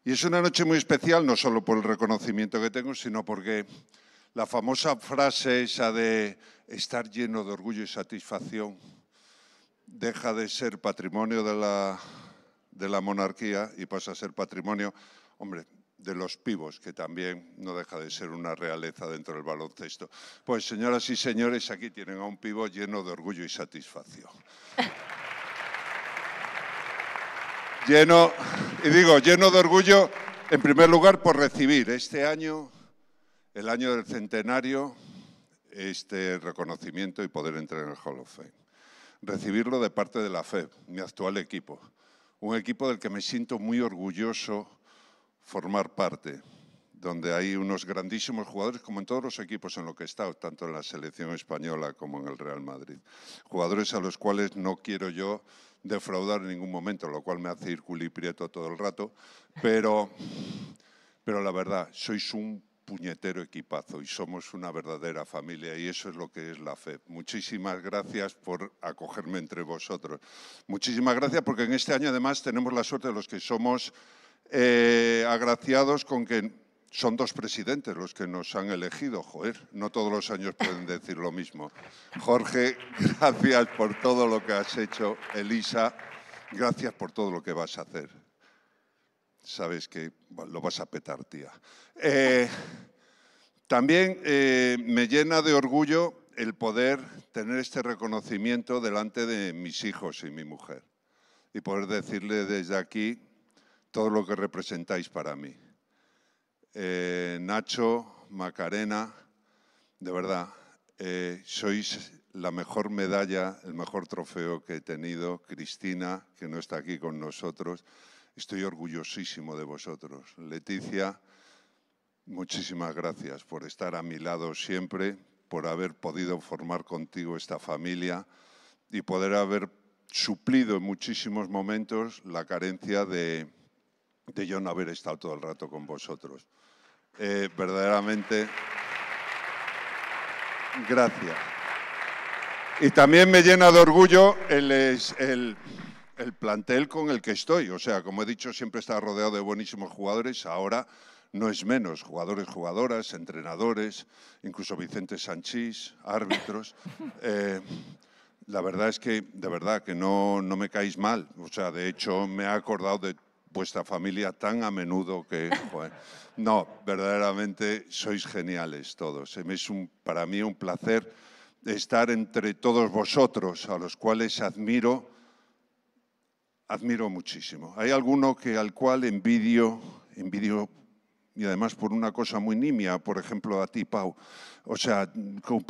Y es una noche muy especial no solo por el reconocimiento que tengo, sino porque la famosa frase esa de estar lleno de orgullo y satisfacción deja de ser patrimonio de la, de la monarquía y pasa a ser patrimonio, hombre, de los pibos, que también no deja de ser una realeza dentro del baloncesto. Pues señoras y señores, aquí tienen a un pivo lleno de orgullo y satisfacción. lleno, y digo, lleno de orgullo, en primer lugar, por recibir este año el año del centenario, este reconocimiento y poder entrar en el Hall of Fame. Recibirlo de parte de la FEB, mi actual equipo. Un equipo del que me siento muy orgulloso formar parte, donde hay unos grandísimos jugadores, como en todos los equipos en los que he estado, tanto en la selección española como en el Real Madrid. Jugadores a los cuales no quiero yo defraudar en ningún momento, lo cual me hace ir culiprieto todo el rato, pero, pero la verdad, sois un puñetero equipazo y somos una verdadera familia y eso es lo que es la fe. Muchísimas gracias por acogerme entre vosotros. Muchísimas gracias porque en este año además tenemos la suerte de los que somos eh, agraciados con que son dos presidentes los que nos han elegido, joder, no todos los años pueden decir lo mismo. Jorge, gracias por todo lo que has hecho. Elisa, gracias por todo lo que vas a hacer sabes que lo vas a petar, tía. Eh, también eh, me llena de orgullo el poder tener este reconocimiento delante de mis hijos y mi mujer y poder decirle desde aquí todo lo que representáis para mí. Eh, Nacho, Macarena, de verdad, sois la mejor medalla, el mejor trofeo que he tenido. Cristina, que no está aquí con nosotros, Estoy orgullosísimo de vosotros. Leticia, muchísimas gracias por estar a mi lado siempre, por haber podido formar contigo esta familia y poder haber suplido en muchísimos momentos la carencia de, yo no haber estado todo el rato con vosotros. Eh, verdaderamente, gracias. Y también me llena de orgullo el el plantel con el que estoy. O sea, como he dicho, siempre está rodeado de buenísimos jugadores. Ahora no es menos. Jugadores, jugadoras, entrenadores, incluso Vicente Sanchís, árbitros. Eh, la verdad es que, de verdad, que no, no me caéis mal. O sea, de hecho, me he acordado de vuestra familia tan a menudo que... no, verdaderamente sois geniales todos. Eh, es un, para mí un placer estar entre todos vosotros, a los cuales admiro admiro muchísimo. Hay alguno que, al cual envidio, envidio y además por una cosa muy nimia, por ejemplo a ti, Pau. O sea,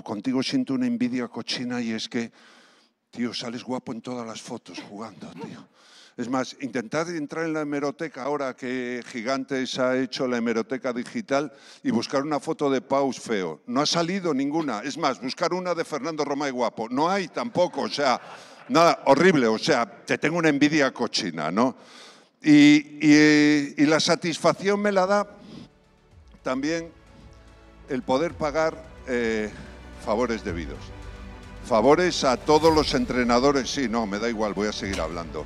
contigo siento una envidia cochina y es que, tío, sales guapo en todas las fotos jugando, tío. Es más, intentad entrar en la hemeroteca ahora que Gigantes ha hecho la hemeroteca digital y buscar una foto de Paus feo. No ha salido ninguna. Es más, buscar una de Fernando y guapo. No hay tampoco. O sea, Nada, horrible, o sea, te tengo una envidia cochina, ¿no? Y, la satisfacción me la da también el poder pagar eh, favores debidos. Favores a todos los entrenadores, sí, no, me da igual, voy a seguir hablando.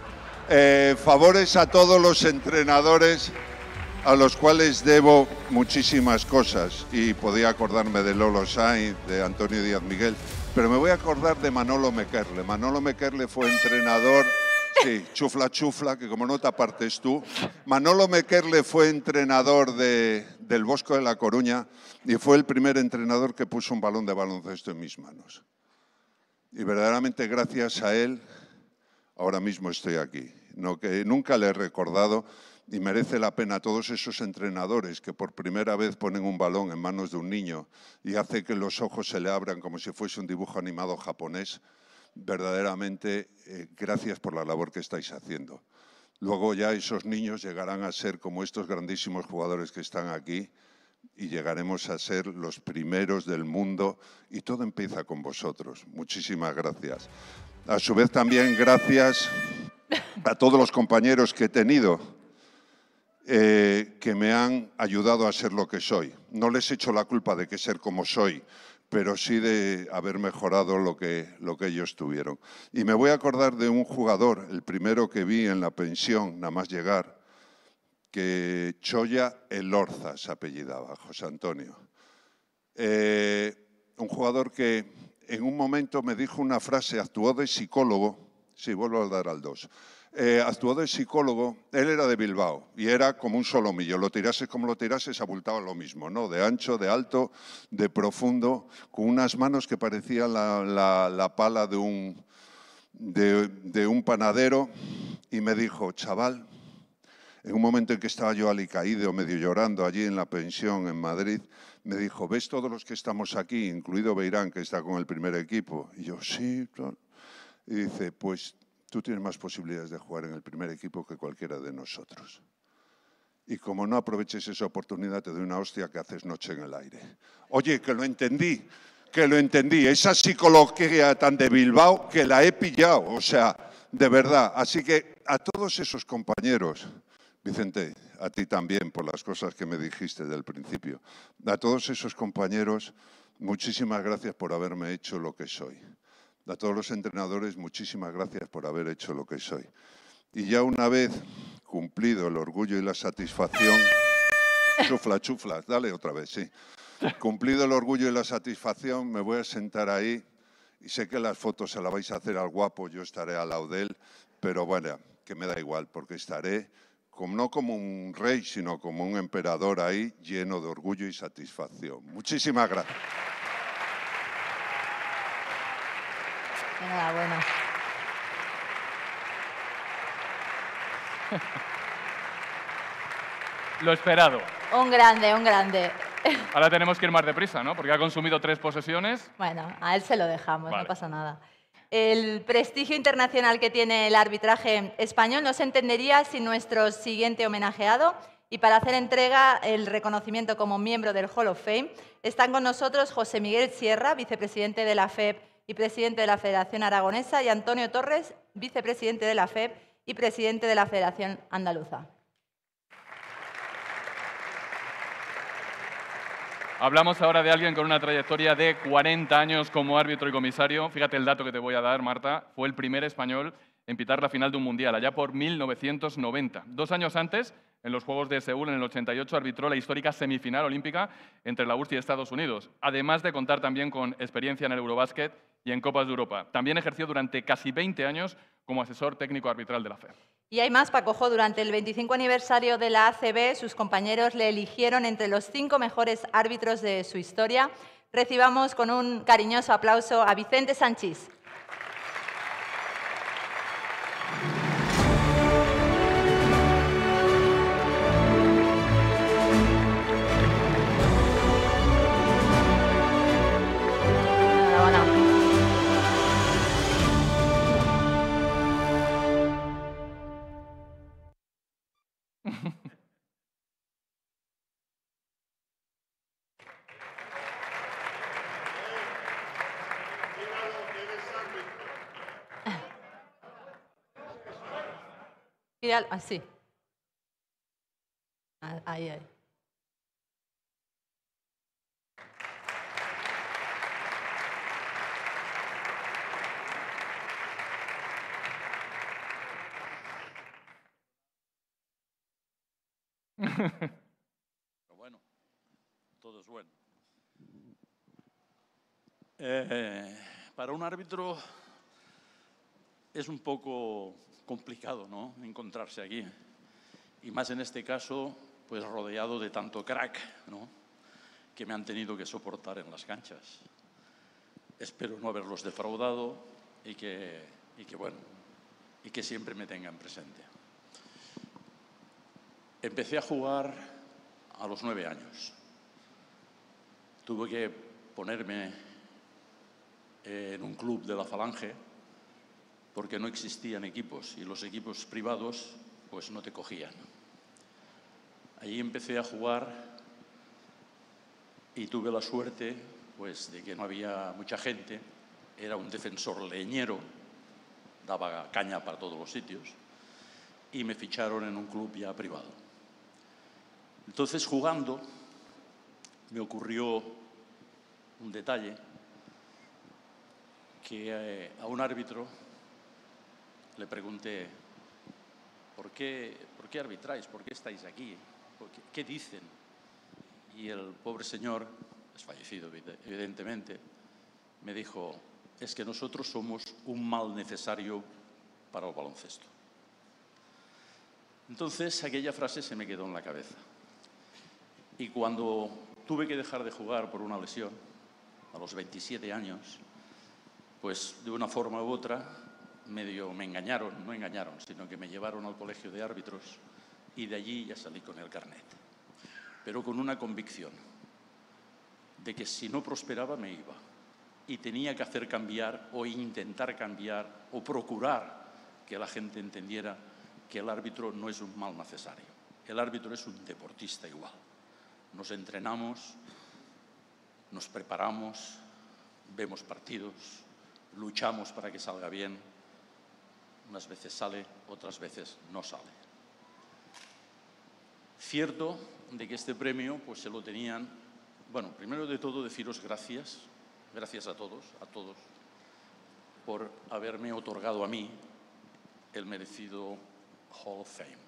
Eh, favores a todos los entrenadores a los cuales debo muchísimas cosas y podía acordarme de Lolo Sainz, de Antonio Díaz Miguel, pero me voy a acordar de Manolo Mequerle. Manolo Mequerle fue entrenador, sí, chufla chufla, que como no te apartes tú. Manolo Mequerle fue entrenador del Bosco de La Coruña y fue el primer entrenador que puso un balón de baloncesto en mis manos. Y verdaderamente gracias a él, ahora mismo estoy aquí. que nunca le he recordado, y merece la pena a todos esos entrenadores que por primera vez ponen un balón en manos de un niño y hace que los ojos se le abran como si fuese un dibujo animado japonés, verdaderamente eh, gracias por la labor que estáis haciendo. Luego ya esos niños llegarán a ser como estos grandísimos jugadores que están aquí y llegaremos a ser los primeros del mundo y todo empieza con vosotros. Muchísimas gracias. A su vez también gracias a todos los compañeros que he tenido eh, que me han ayudado a ser lo que soy. No les echo la culpa de que ser como soy, pero sí de haber mejorado lo que, ellos tuvieron. Y me voy a acordar de un jugador, el primero que vi en la pensión, nada más llegar, que Choya Elorza se apellidaba, José Antonio. Eh, un jugador que en un momento me dijo una frase, actuó de psicólogo, sí, vuelvo a dar al 2, eh, actuó de psicólogo, él era de Bilbao y era como un solomillo, lo tirases como lo tirases abultaba lo mismo, ¿no? De ancho, de alto, de profundo, con unas manos que parecían la, pala de un, de, de un panadero y me dijo, chaval, en un momento en que estaba yo alicaído, medio llorando allí en la pensión en Madrid, me dijo, ¿ves todos los que estamos aquí, incluido Beirán, que está con el primer equipo? Y yo, sí. Y dice, pues tú tienes más posibilidades de jugar en el primer equipo que cualquiera de nosotros. Y como no aproveches esa oportunidad, te doy una hostia que haces noche en el aire. Oye, que lo entendí, que lo entendí. Esa psicología tan de Bilbao que la he pillado, o sea, de verdad. Así que a todos esos compañeros, Vicente, a ti también por las cosas que me dijiste del principio, a todos esos compañeros, muchísimas gracias por haberme hecho lo que soy a todos los entrenadores, muchísimas gracias por haber hecho lo que soy. Y ya una vez cumplido el orgullo y la satisfacción, chufla, chufla, dale otra vez, sí. Cumplido el orgullo y la satisfacción, me voy a sentar ahí y sé que las fotos se las vais a hacer al guapo, yo estaré al lado de pero bueno, que me da igual, porque estaré como, no como un rey, sino como un emperador ahí lleno de orgullo y satisfacción. Muchísimas gracias. Enhorabuena. Ah, lo esperado. Un grande, un grande. Ahora tenemos que ir más deprisa, ¿no? Porque ha consumido tres posesiones. Bueno, a él se lo dejamos, no pasa nada. El prestigio internacional que tiene el arbitraje español no se entendería sin nuestro siguiente homenajeado. Y para hacer entrega el reconocimiento como miembro del Hall of Fame, están con nosotros José Miguel Sierra, vicepresidente de la FEP y presidente de la Federación Aragonesa, y Antonio Torres, vicepresidente de la FEB y presidente de la Federación Andaluza. Hablamos ahora de alguien con una trayectoria de 40 años como árbitro y comisario. Fíjate el dato que te voy a dar, Marta. Fue el primer español en pitar la final de un mundial, allá por 1990. Dos años antes, en los Juegos de Seúl, en el 88, arbitró la histórica semifinal olímpica entre la URSS y Estados Unidos, además de contar también con experiencia en el Eurobásquet y en Copas de Europa. También ejerció durante casi 20 años como asesor técnico arbitral de la FED. Y hay más, Pacojo. Durante el 25 aniversario de la ACB, sus compañeros le eligieron entre los cinco mejores árbitros de su historia. Recibamos con un cariñoso aplauso a Vicente Sánchez. ideal así. Ay ay. Pero bueno, todo es bueno. Eh, para un árbitro es un poco complicado, ¿no? Encontrarse aquí. Y más en este caso, pues rodeado de tanto crack, ¿no? Que me han tenido que soportar en las canchas. Espero no haberlos defraudado y que, y que bueno, y que siempre me tengan presente. Empecé a jugar a los nueve años. Tuve que ponerme en un club de la Falange porque no existían equipos y los equipos privados pues no te cogían. Allí empecé a jugar y tuve la suerte pues de que no había mucha gente, era un defensor leñero, daba caña para todos los sitios y me ficharon en un club ya privado. Entonces, jugando, me ocurrió un detalle, que eh, a un árbitro le pregunté, ¿por qué, por qué arbitráis? ¿Por qué estáis aquí? Qué, qué, dicen? Y el pobre señor, es fallecido evidentemente, me dijo, es que nosotros somos un mal necesario para el baloncesto. Entonces aquella frase se me quedó en la cabeza. Y cuando tuve que dejar de jugar por una lesión, a los 27 años, pues de una forma u otra medio me engañaron, no engañaron, sino que me llevaron al colegio de árbitros y de allí ya salí con el carnet. Pero con una convicción de que si no prosperaba me iba y tenía que hacer cambiar o intentar cambiar o procurar que la gente entendiera que el árbitro no es un mal necesario, el árbitro es un deportista igual nos entrenamos, nos preparamos, vemos partidos, luchamos para que salga bien. Unas veces sale, otras veces no sale. Cierto de que este premio pues se lo tenían, bueno, primero de todo deciros gracias, gracias a todos, a todos, por haberme otorgado a mí el merecido Hall of Fame.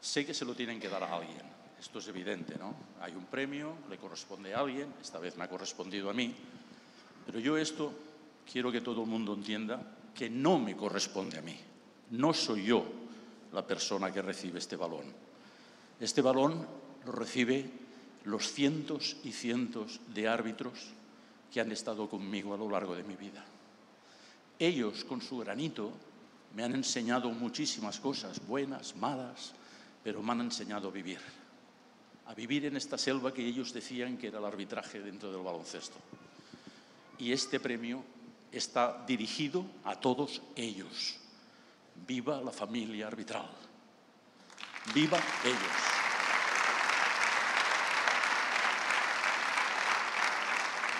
Sé que se lo tienen que dar a alguien esto es evidente, ¿no? Hay un premio, le corresponde a alguien, esta vez me ha correspondido a mí, pero yo esto quiero que todo el mundo entienda que no me corresponde a mí. No soy yo la persona que recibe este balón. Este balón lo recibe los cientos y cientos de árbitros que han estado conmigo a lo largo de mi vida. Ellos, con su granito, me han enseñado muchísimas cosas, buenas, malas, pero me han enseñado a vivir a vivir en esta selva que ellos decían que era el arbitraje dentro del baloncesto. Y este premio está dirigido a todos ellos. Viva la familia arbitral. Viva ellos.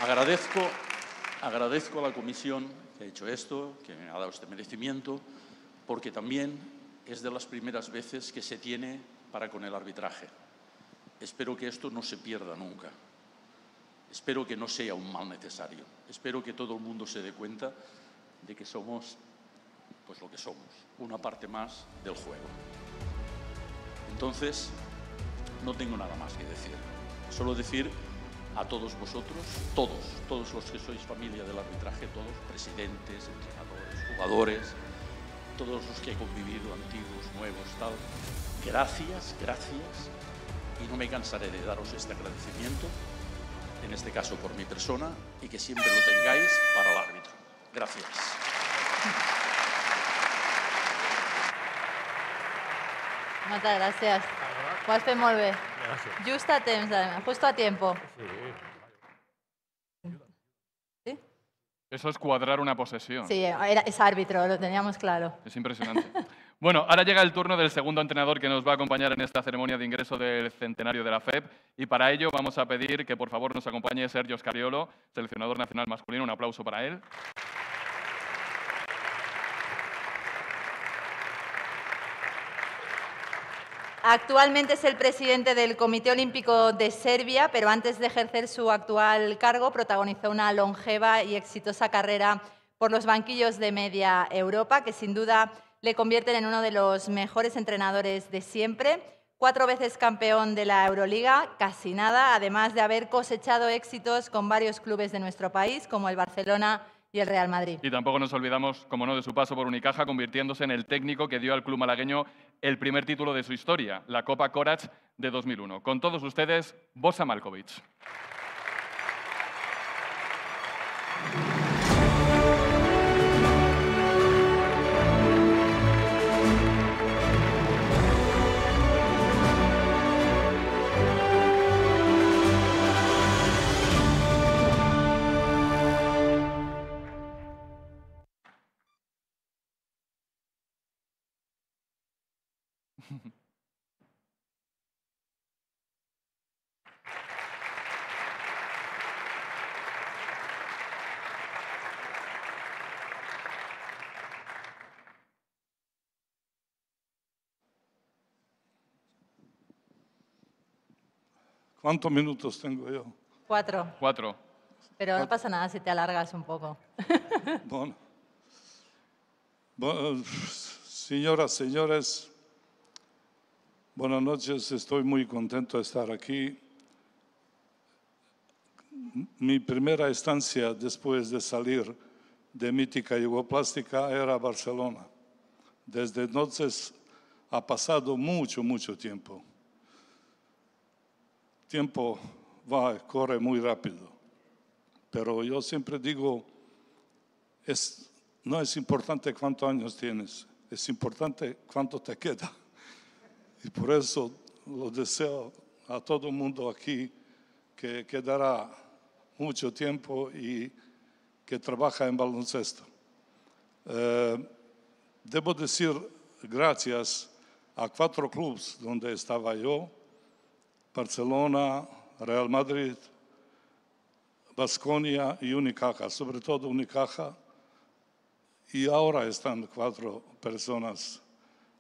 Agradezco, agradezco, a la comisión que ha hecho esto, que me ha dado este merecimiento, porque también es de las primeras veces que se tiene para con el arbitraje. Espero que esto no se pierda nunca. Espero que no sea un mal necesario. Espero que todo el mundo se dé cuenta de que somos, pues lo que somos, una parte más del juego. Entonces, no tengo nada más que decir. Solo decir a todos vosotros, todos, todos los que sois familia del arbitraje, todos, presidentes, entrenadores, jugadores, todos los que he convivido, antiguos, nuevos, tal, gracias, gracias y no me cansaré de daros este agradecimiento, en este caso por mi persona, y que siempre lo tengáis para el árbitro. Gracias. Muchas gracias. Ho mueve mueve. a Justo a tiempo. Eso es cuadrar una posesión. Sí, era, es árbitro, lo teníamos claro. Es impresionante. Bueno, ahora llega el turno del segundo entrenador que nos va a acompañar en esta ceremonia de ingreso del centenario de la FEP y para ello vamos a pedir que por favor nos acompañe Sergio Scariolo, seleccionador nacional masculino. Un aplauso para él. Actualmente es el presidente del Comité Olímpico de Serbia, pero antes de ejercer su actual cargo protagonizó una longeva y exitosa carrera por los banquillos de media Europa, que sin duda le convierten en uno de los mejores entrenadores de siempre, cuatro veces campeón de la Euroliga, casi nada, además de haber cosechado éxitos con varios clubes de nuestro país, como el Barcelona y el Real Madrid. Y tampoco nos olvidamos, como no, de su paso por Unicaja, convirtiéndose en el técnico que dio al club malagueño el primer título de su historia, la Copa Corach de 2001. Con todos ustedes, Bosa Malkovich. ¿Cuántos minutos tengo yo? Cuatro. Cuatro. Pero no pasa nada si te alargas un poco. Bueno. señoras, señores, buenas noches. Estoy muy contento de estar aquí. Mi primera estancia después de salir de mítica yugoplástica era Barcelona. Desde entonces ha pasado mucho, mucho tiempo tiempo va, corre muy rápido. Pero yo siempre digo, no es importante cuántos años tienes, es importante cuánto te queda. Y por eso lo deseo a todo el mundo aquí que quedará mucho tiempo y que trabaja en baloncesto. Eh, debo decir gracias a cuatro clubes donde estaba yo, Barcelona, Real Madrid, Basconia y Unicaja, sobre todo Unicaja. Y ahora están cuatro personas.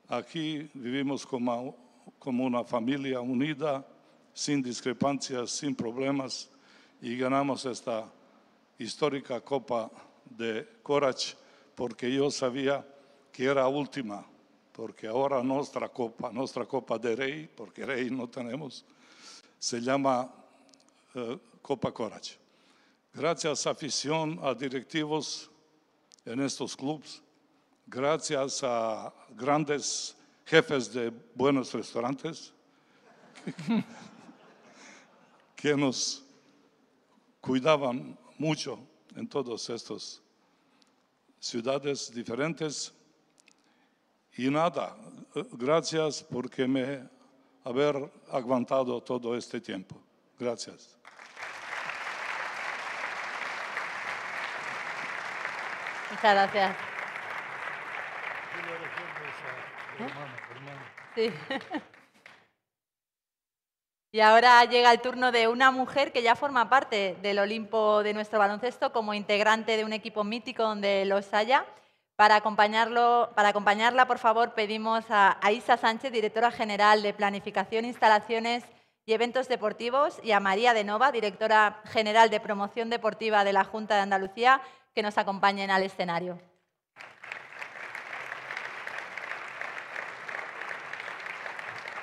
Aquí vivimos como, como una familia unida, sin discrepancias, sin problemas, y ganamos esta histórica Copa de Corach porque yo sabía que era última, porque ahora nuestra Copa, nuestra Copa de Rey, porque Rey no tenemos, se llama eh, Copa Corach. Gracias a afición, a directivos en estos clubes, gracias a grandes jefes de buenos restaurantes que, que nos cuidaban mucho en todas estas ciudades diferentes. Y nada, eh, gracias porque me haber aguantado todo este tiempo. Gracias. Muchas gracias. Y ahora llega el turno de una mujer que ya forma parte del Olimpo de nuestro baloncesto como integrante de un equipo mítico donde los haya. Para, acompañarlo, para acompañarla, por favor, pedimos a, a Isa Sánchez, directora general de Planificación, Instalaciones y Eventos Deportivos, y a María de Nova, directora general de Promoción Deportiva de la Junta de Andalucía, que nos acompañen al escenario.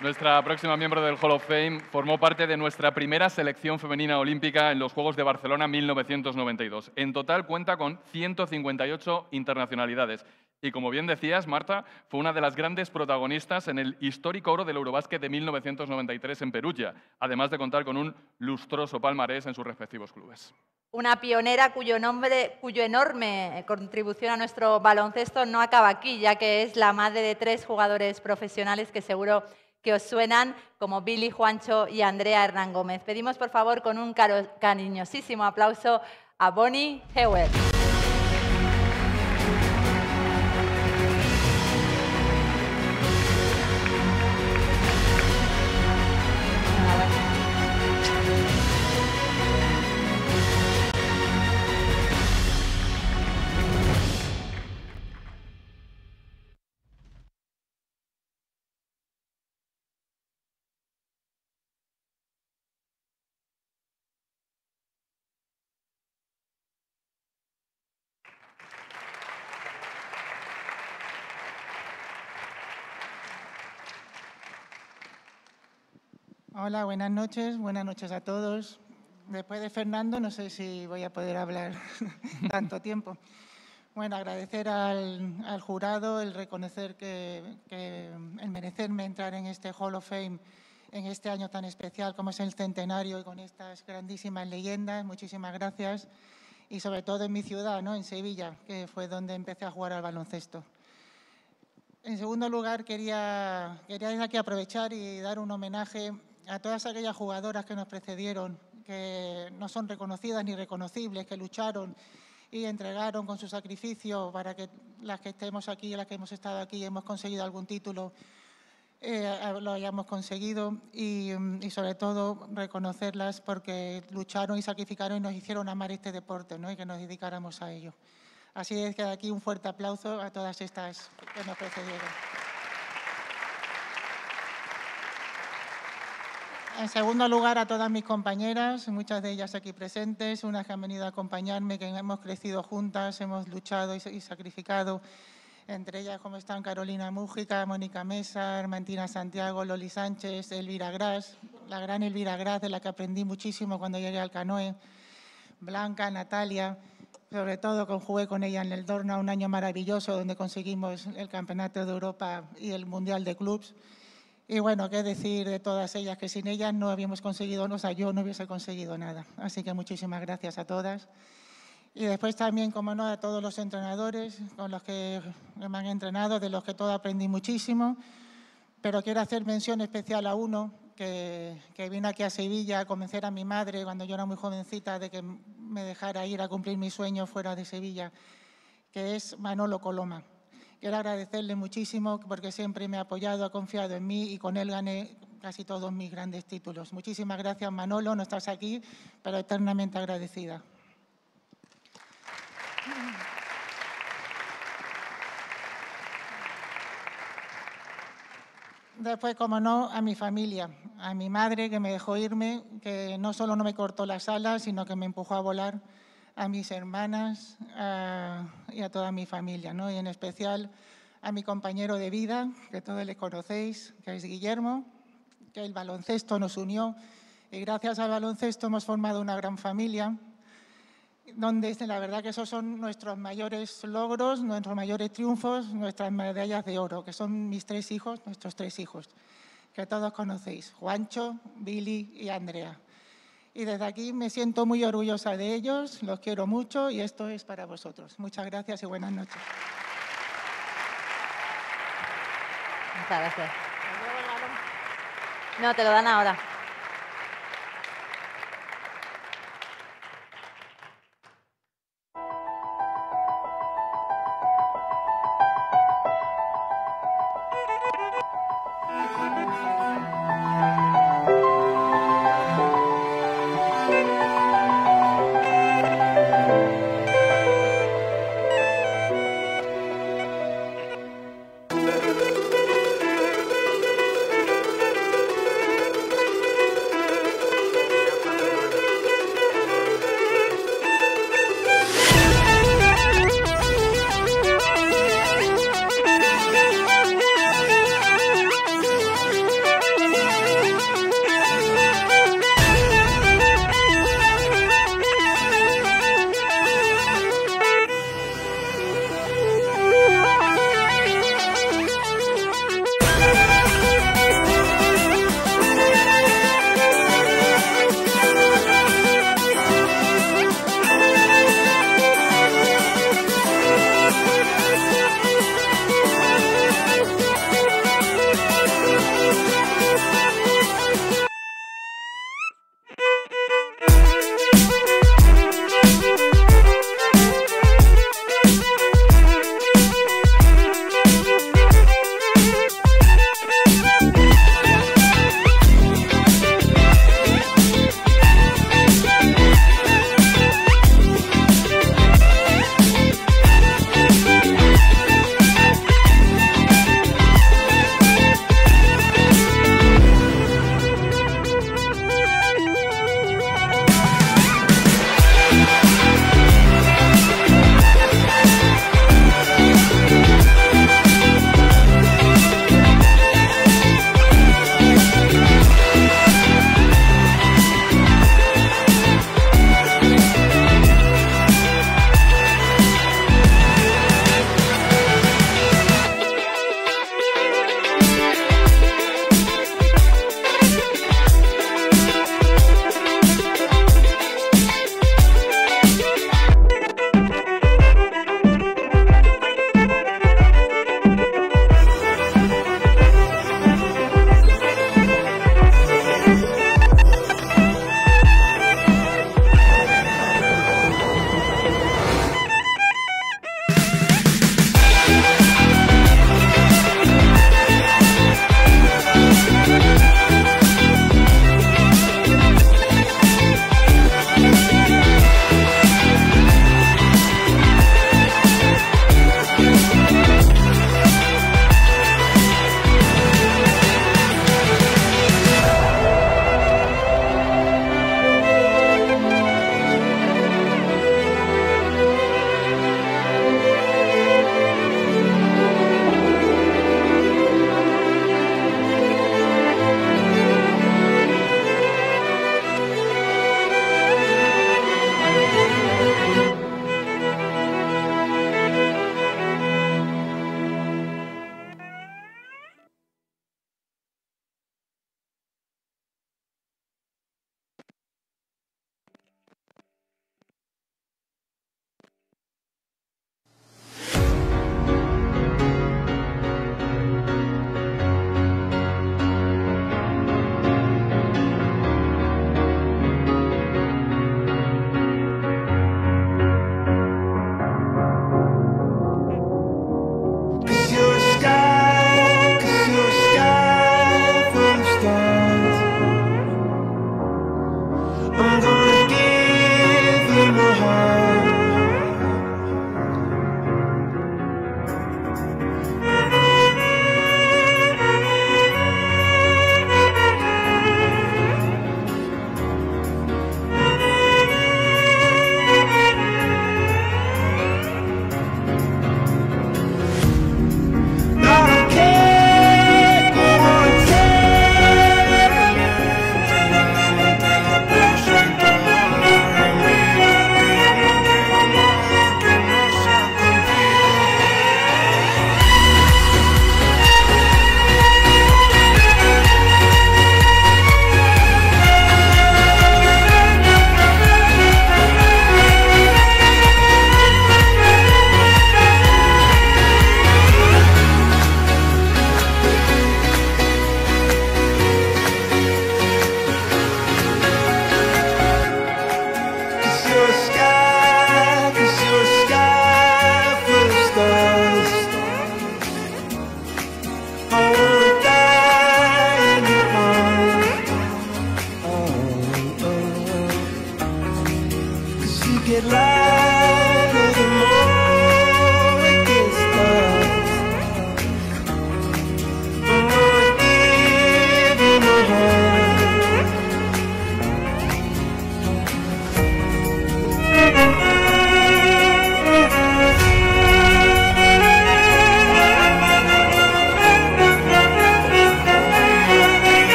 Nuestra próxima miembro del Hall of Fame formó parte de nuestra primera selección femenina olímpica en los Juegos de Barcelona 1992. En total cuenta con 158 internacionalidades. Y como bien decías, Marta, fue una de las grandes protagonistas en el histórico oro del Eurobásquet de 1993 en Perugia, además de contar con un lustroso palmarés en sus respectivos clubes. Una pionera cuyo, nombre, cuyo enorme eh, contribución a nuestro baloncesto no acaba aquí, ya que es la madre de tres jugadores profesionales que seguro que os suenan como Billy, Juancho y Andrea Hernán Gómez. Pedimos por favor con un cariñosísimo aplauso a Bonnie Hewitt. Hola, buenas noches, buenas noches a todos. Después de Fernando, no sé si voy a poder hablar tanto tiempo. Bueno, agradecer al, jurado el reconocer que, el merecerme entrar en este Hall of Fame en este año tan especial como es el centenario y con estas grandísimas leyendas. Muchísimas gracias. Y sobre todo en mi ciudad, ¿no? en Sevilla, que fue donde empecé a jugar al baloncesto. En segundo lugar, quería, quería desde aquí aprovechar y dar un homenaje a todas aquellas jugadoras que nos precedieron, que no son reconocidas ni reconocibles, que lucharon y entregaron con su sacrificio para que las que estemos aquí, las que hemos estado aquí, hemos conseguido algún título, eh, lo hayamos conseguido mm, y, sobre todo reconocerlas porque lucharon y sacrificaron y nos hicieron amar este deporte ¿no? y que nos dedicáramos a ello. Así es que de aquí un fuerte aplauso a todas estas que nos precedieron. En segundo lugar, a todas mis compañeras, muchas de ellas aquí presentes, unas que han venido a acompañarme, que hemos crecido juntas, hemos luchado y sacrificado, entre ellas como están Carolina Mújica, Mónica Mesa, Hermantina Santiago, Loli Sánchez, Elvira Gras, la gran Elvira Gras, de la que aprendí muchísimo cuando llegué al Canoe, Blanca, Natalia, sobre todo conjugué con ella en el Dorna, un año maravilloso donde conseguimos el Campeonato de Europa y el Mundial de Clubs. Y bueno, qué decir de todas ellas, que sin ellas no habíamos conseguido, o sea, yo no hubiese conseguido nada. Así que muchísimas gracias a todas. Y después también, como no, a todos los entrenadores con los que me han entrenado, de los que todo aprendí muchísimo. Pero quiero hacer mención especial a uno que, que vino aquí a Sevilla a convencer a mi madre cuando yo era muy jovencita de que me dejara ir a cumplir mi sueño fuera de Sevilla, que es Manolo Coloma Quiero agradecerle muchísimo porque siempre me ha apoyado, ha confiado en mí y con él gané casi todos mis grandes títulos. Muchísimas gracias, Manolo. No estás aquí, pero eternamente agradecida. Después, como no, a mi familia, a mi madre que me dejó irme, que no solo no me cortó las alas, sino que me empujó a volar a mis hermanas y a toda mi familia, ¿no? y en especial a mi compañero de vida, que todos le conocéis, que es Guillermo, que el baloncesto nos unió y gracias al baloncesto hemos formado una gran familia, donde la verdad que esos son nuestros mayores logros, nuestros mayores triunfos, nuestras medallas de oro, que son mis tres hijos, nuestros tres hijos, que todos conocéis, Juancho, Billy y Andrea y desde aquí me siento muy orgullosa de ellos, los quiero mucho y esto es para vosotros. Muchas gracias y buenas noches. No, te lo dan ahora.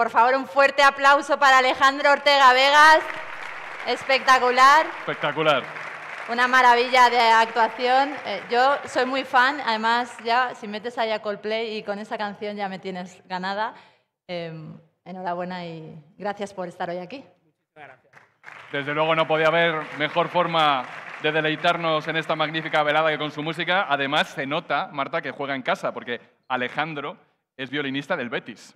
por favor, un fuerte aplauso para Alejandro Ortega Vegas. Espectacular. Espectacular. Una maravilla de actuación. Eh, yo soy muy fan, además ya si metes ahí a Coldplay y con esa canción ya me tienes ganada. Em, enhorabuena y gracias por estar hoy aquí. Desde luego no podía haber mejor forma de deleitarnos en esta magnífica velada que con su música. Además se nota, Marta, que juega en casa, porque Alejandro es violinista del Betis.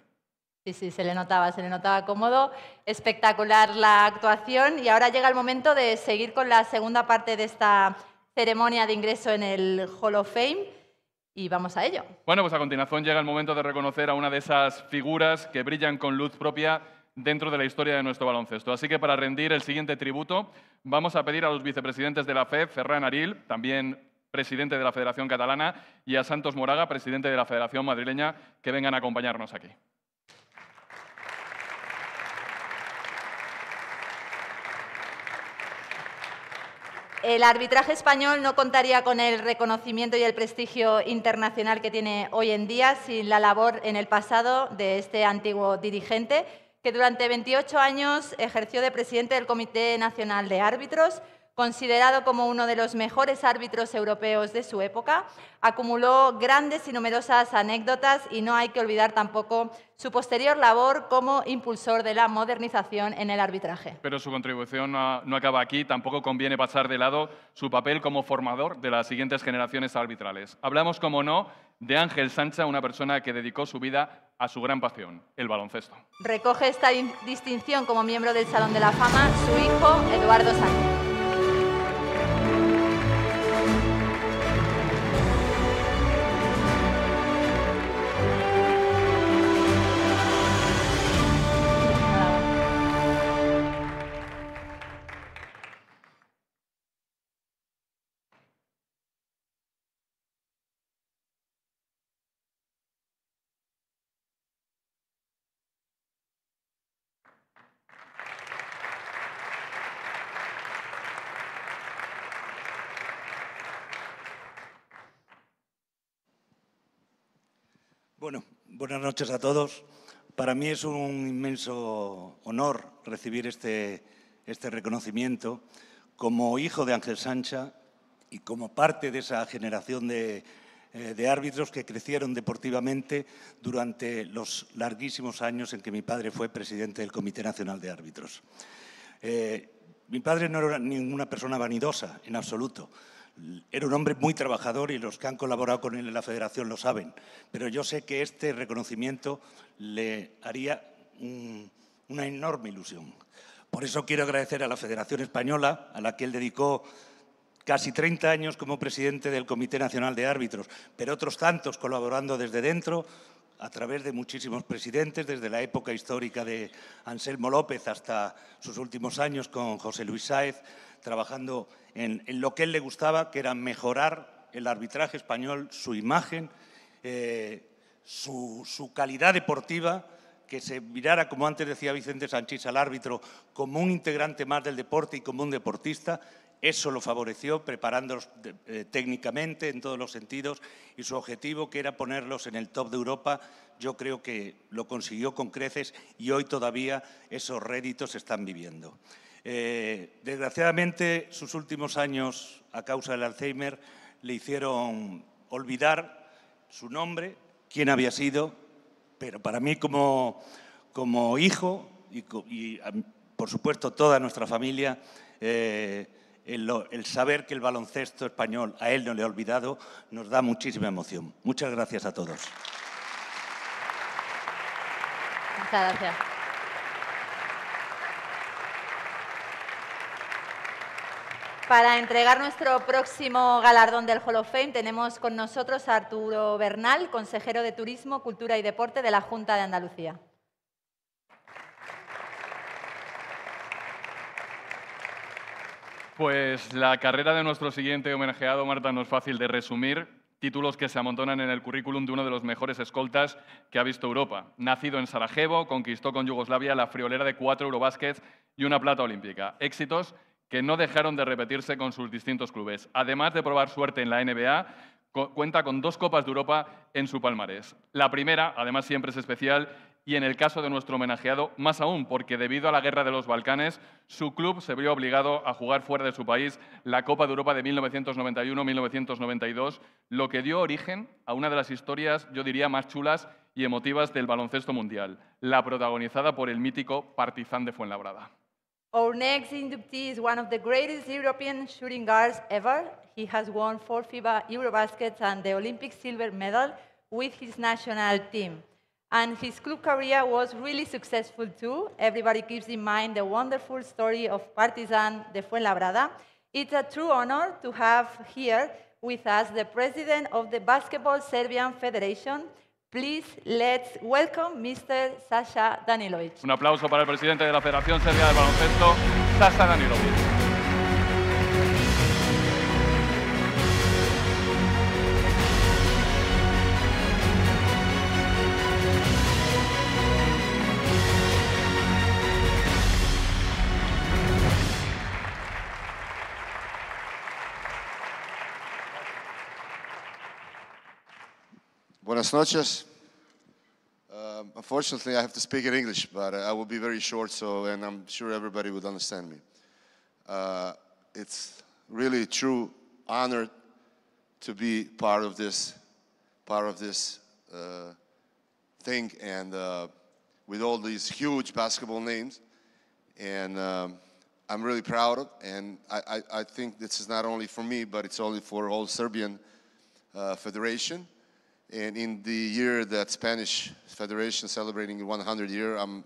Sí, sí, se le notaba, se le notaba cómodo. Espectacular la actuación y ahora llega el momento de seguir con la segunda parte de esta ceremonia de ingreso en el Hall of Fame y vamos a ello. Bueno, pues a continuación llega el momento de reconocer a una de esas figuras que brillan con luz propia dentro de la historia de nuestro baloncesto. Así que para rendir el siguiente tributo vamos a pedir a los vicepresidentes de la FED, Ferran Aril, también presidente de la Federación Catalana, y a Santos Moraga, presidente de la Federación Madrileña, que vengan a acompañarnos aquí. el arbitraje español no contaría con el reconocimiento y el prestigio internacional que tiene hoy en día sin la labor en el pasado de este antiguo dirigente, que durante 28 años ejerció de presidente del Comité Nacional de Árbitros Considerado como uno de los mejores árbitros europeos de su época, acumuló grandes y numerosas anécdotas y no hay que olvidar tampoco su posterior labor como impulsor de la modernización en el arbitraje. Pero su contribución no acaba aquí, tampoco conviene pasar de lado su papel como formador de las siguientes generaciones arbitrales. Hablamos, como no, de Ángel Sancha, una persona que dedicó su vida a su gran pasión, el baloncesto. Recoge esta distinción como miembro del Salón de la Fama su hijo Eduardo Sánchez. Buenas noches a todos. Para mí es un inmenso honor recibir este, este, reconocimiento como hijo de Ángel Sancha y como parte de esa generación eh, de, árbitros que crecieron deportivamente durante los larguísimos años en que mi padre fue presidente del Comité Nacional de Árbitros. Eh, mi padre no era ninguna persona vanidosa, en absoluto. Era un hombre muy trabajador y los que han colaborado con él en la federación lo saben, pero yo sé que este reconocimiento le haría una enorme ilusión. Por eso quiero agradecer a la Federación Española, a la que él dedicó casi 30 años como presidente del Comité Nacional de Árbitros, pero otros tantos colaborando desde dentro, a través de muchísimos presidentes, desde la época histórica de Anselmo López hasta sus últimos años con José Luis Sáez, trabajando en, lo que él le gustaba, que era mejorar el arbitraje español, su imagen, eh, su, calidad deportiva, que se mirara, como antes decía Vicente Sánchez, al árbitro como un integrante más del deporte y como un deportista. Eso lo favoreció preparándolos eh, técnicamente en todos los sentidos y su objetivo, que era ponerlos en el top de Europa, yo creo que lo consiguió con creces y hoy todavía esos réditos se están viviendo. Eh, desgraciadamente, sus últimos años, a causa del Alzheimer, le hicieron olvidar su nombre, quién había sido, pero para mí como, hijo y, por supuesto, toda nuestra familia, eh, el, el, saber que el baloncesto español a él no le ha olvidado nos da muchísima emoción. Muchas gracias a todos. Muchas gracias. Para entregar nuestro próximo galardón del Hall of Fame tenemos con nosotros a Arturo Bernal, consejero de Turismo, Cultura y Deporte de la Junta de Andalucía. Pues la carrera de nuestro siguiente homenajeado, Marta, no es fácil de resumir. Títulos que se amontonan en el currículum de uno de los mejores escoltas que ha visto Europa. Nacido en Sarajevo, conquistó con Yugoslavia la friolera de cuatro Eurobásquetes y una plata olímpica. Éxitos que no dejaron de repetirse con sus distintos clubes. Además de probar suerte en la NBA, cuenta con dos Copas de Europa en su palmarés. La primera, además, siempre es especial y en el caso de nuestro homenajeado, más aún, porque debido a la guerra de los Balcanes, su club se vio obligado a jugar fuera de su país la Copa de Europa de 1991-1992, lo que dio origen a una de las historias, yo diría, más chulas y emotivas del baloncesto mundial, la protagonizada por el mítico Partizán de Fuenlabrada. Our next inductee is one of the greatest European shooting guards ever. He has won four FIBA EuroBaskets and the Olympic silver medal with his national team. And his club career was really successful too. Everybody keeps in mind the wonderful story of Partizan de Fuenlabrada. It's a true honor to have here with us the president of the Basketball Serbian Federation, Please let's welcome Mr. Sasha Danilovic. Un aplauso para el presidente de la Federación Serbia de Baloncesto, Sasha Danilovic. buenas noches. Um, unfortunately, I have to speak in English, but uh, I will be very short, so, and I'm sure everybody would understand me. Uh, it's really a true honor to be part of this, part of this uh, thing, and uh, with all these huge basketball names, and um, I'm really proud of. And I, I, I, think this is not only for me, but it's only for all Serbian uh, Federation And in the year that Spanish Federation celebrating 100 year, I'm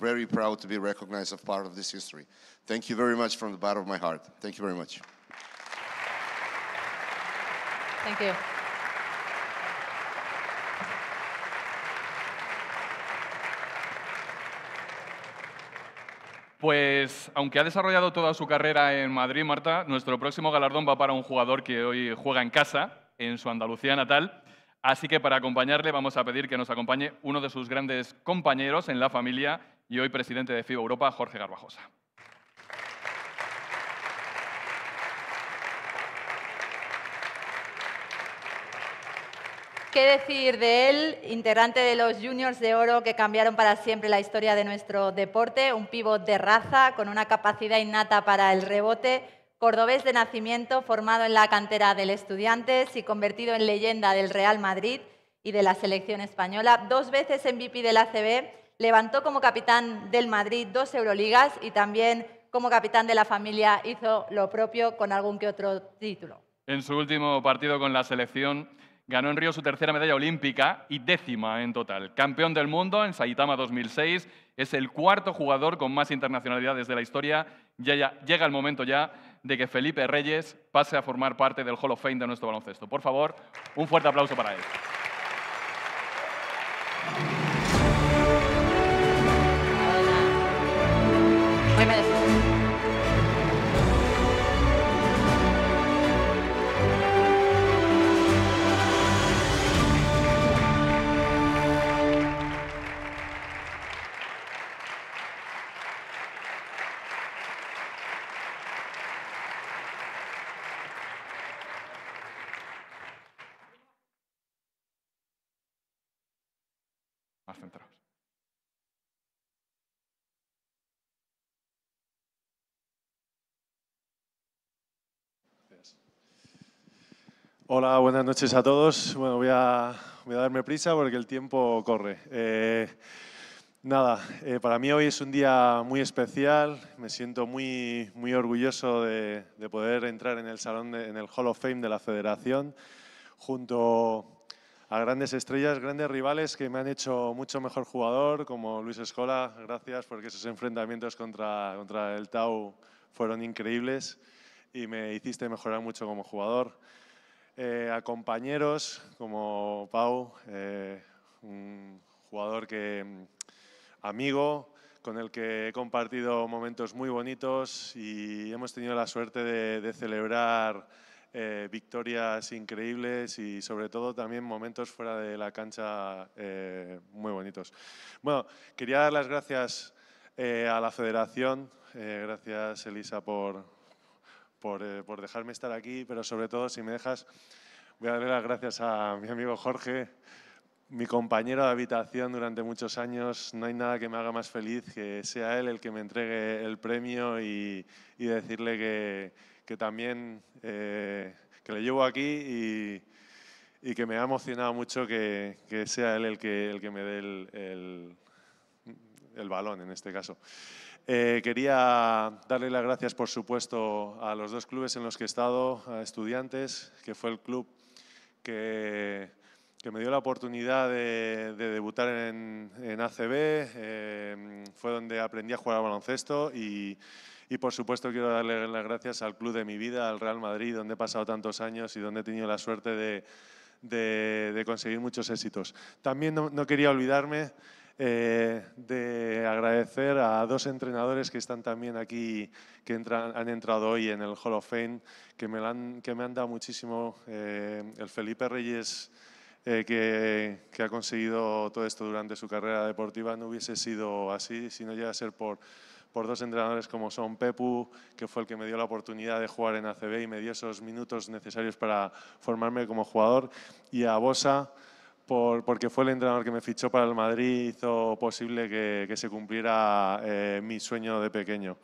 very proud to be recognized as part of this history. Thank you very much from the bottom of my heart. Thank you very much. Thank you. Pues aunque ha desarrollado toda su carrera en Madrid, Marta, nuestro próximo galardón va para un jugador que hoy juega en casa, en su Andalucía natal, Así que para acompañarle vamos a pedir que nos acompañe uno de sus grandes compañeros en la familia y hoy presidente de FIBA Europa, Jorge Garbajosa. ¿Qué decir de él, integrante de los Juniors de Oro que cambiaron para siempre la historia de nuestro deporte? Un pívot de raza con una capacidad innata para el rebote, Cordobés de nacimiento, formado en la cantera del Estudiantes y convertido en leyenda del Real Madrid y de la selección española, dos veces MVP del ACB, levantó como capitán del Madrid dos Euroligas y también como capitán de la familia hizo lo propio con algún que otro título. En su último partido con la selección ganó en Río su tercera medalla olímpica y décima en total. Campeón del mundo en Saitama 2006, es el cuarto jugador con más internacionalidades de la historia. Ya, ya llega el momento ya de que Felipe Reyes pase a formar parte del Hall of Fame de nuestro baloncesto. Por favor, un fuerte aplauso para él. Hola, buenas noches a todos. Bueno, voy a, darme prisa porque el tiempo corre. Eh, nada, eh, para mí hoy es un día muy especial. Me siento muy, muy orgulloso de, poder entrar en el salón, en el Hall of Fame de la Federación, junto a grandes estrellas, grandes rivales que me han hecho mucho mejor jugador, como Luis Escola. Gracias porque esos enfrentamientos contra, contra el Tau fueron increíbles y me hiciste mejorar mucho como jugador. Eh, a compañeros como Pau, eh, un jugador que mm, amigo, con el que he compartido momentos muy bonitos y hemos tenido la suerte de, celebrar eh, victorias increíbles y sobre todo también momentos fuera de la cancha muy bonitos. Bueno, quería dar las gracias a la federación, gracias Elisa por, eh, por, dejarme estar aquí, pero sobre todo, si me dejas, voy a darle las gracias a mi amigo Jorge, mi compañero de habitación durante muchos años. No hay nada que me haga más feliz que sea él el que me entregue el premio y, decirle que, también eh, que le llevo aquí y, que me ha emocionado mucho que, sea él el que, el que me dé el balón en este caso. Eh, quería darle las gracias, por supuesto, a los dos clubes en los que he estado, a Estudiantes, que fue el club que, que me dio la oportunidad de, debutar en, ACB, eh, fue donde aprendí a jugar baloncesto y, por supuesto, quiero darle las gracias al club de mi vida, al Real Madrid, donde he pasado tantos años y donde he tenido la suerte de, conseguir muchos éxitos. También no quería olvidarme eh, de agradecer a dos entrenadores que están también aquí, que han entrado hoy en el Hall of Fame, que me, han, que me han dado muchísimo. Eh, el Felipe Reyes, eh, que, que, ha conseguido todo esto durante su carrera deportiva, no hubiese sido así si no llega a ser por, por dos entrenadores como son Pepu, que fue el que me dio la oportunidad de jugar en ACB y me dio esos minutos necesarios para formarme como jugador, y a Bosa, por, porque fue el entrenador que me fichó para el Madrid, hizo posible que, que se cumpliera eh, mi sueño de pequeño.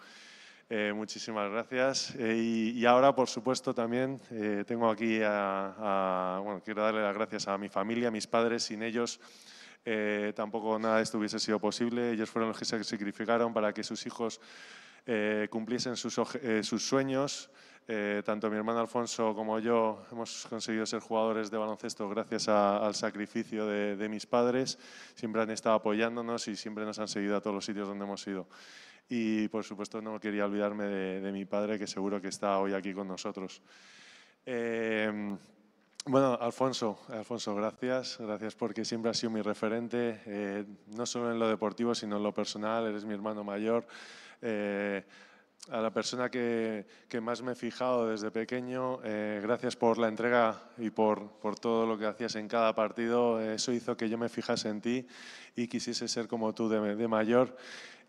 Eh, muchísimas gracias. Eh, y, ahora, por supuesto, también tengo aquí a, Bueno, quiero darle las gracias a mi familia, a mis padres. Sin ellos tampoco nada de esto hubiese sido posible. Ellos fueron los que se sacrificaron para que sus hijos cumpliesen sus, sus sueños. Eh, tanto mi hermano Alfonso como yo hemos conseguido ser jugadores de baloncesto gracias al sacrificio de, mis padres. Siempre han estado apoyándonos y siempre nos han seguido a todos los sitios donde hemos ido. Y por supuesto no quería olvidarme de, mi padre, que seguro que está hoy aquí con nosotros. Eh, bueno, Alfonso, Alfonso, gracias. Gracias porque siempre has sido mi referente, eh, no solo en lo deportivo, sino en lo personal. Eres mi hermano mayor a la persona que, más me he fijado desde pequeño. Eh, gracias por la entrega y por, todo lo que hacías en cada partido. Eso hizo que yo me fijase en ti y quisiese ser como tú de, mayor.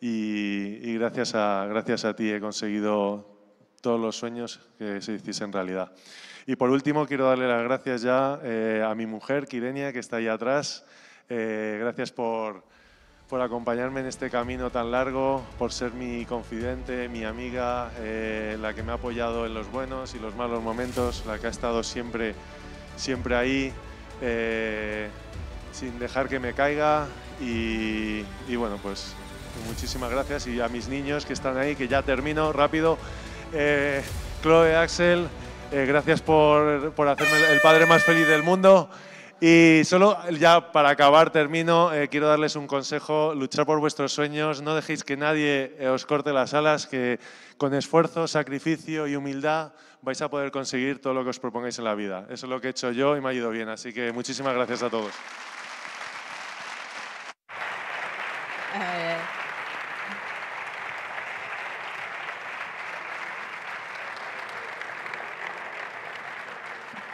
Y, gracias, a, gracias a ti he conseguido todos los sueños que se hiciesen realidad. Y por último, quiero darle las gracias ya eh, a mi mujer, Kirenia, que está ahí atrás. Eh, gracias por por acompañarme en este camino tan largo, por ser mi confidente, mi amiga, eh, la que me ha apoyado en los buenos y los malos momentos, la que ha estado siempre, siempre ahí, eh, sin dejar que me caiga. Y, bueno, pues muchísimas gracias y a mis niños que están ahí, que ya termino rápido. Eh, Chloe, Axel, gracias por, por hacerme el padre más feliz del mundo. Y solo ya para acabar, termino, eh, quiero darles un consejo, luchar por vuestros sueños, no dejéis que nadie eh, os corte las alas, que con esfuerzo, sacrificio y humildad vais a poder conseguir todo lo que os propongáis en la vida. Eso es lo que he hecho yo y me ha ido bien, así que muchísimas gracias a todos. Eh,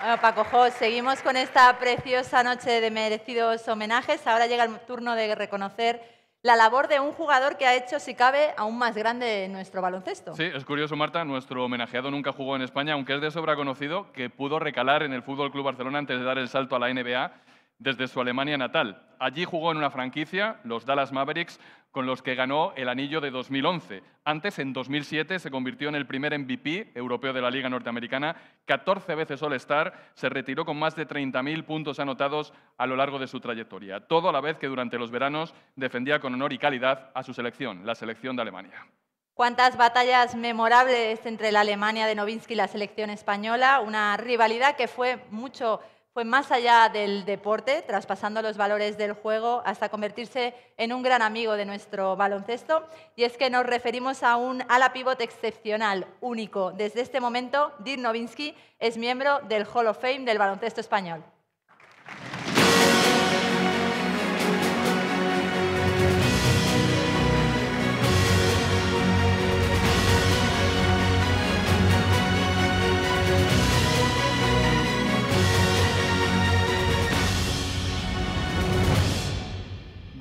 Bueno, Paco seguimos con esta preciosa noche de merecidos homenajes. Ahora llega el turno de reconocer la labor de un jugador que ha hecho, si cabe, aún más grande nuestro baloncesto. Sí, es curioso, Marta, nuestro homenajeado nunca jugó en España, aunque es de sobra conocido que pudo recalar en el Fútbol Club Barcelona antes de dar el salto a la NBA desde su Alemania natal. Allí jugó en una franquicia, los Dallas Mavericks, con los que ganó el anillo de 2011. Antes, en 2007, se convirtió en el primer MVP europeo de la Liga Norteamericana, 14 veces All-Star, se retiró con más de 30.000 puntos anotados a lo largo de su trayectoria, todo a la vez que durante los veranos defendía con honor y calidad a su selección, la selección de Alemania. Cuántas batallas memorables entre la Alemania de Novinsky y la selección española, una rivalidad que fue mucho fue más allá del deporte, traspasando los valores del juego hasta convertirse en un gran amigo de nuestro baloncesto. Y es que nos referimos a un ala pivot excepcional, único. Desde este momento, Dirk Nowitzki es miembro del Hall of Fame del baloncesto español.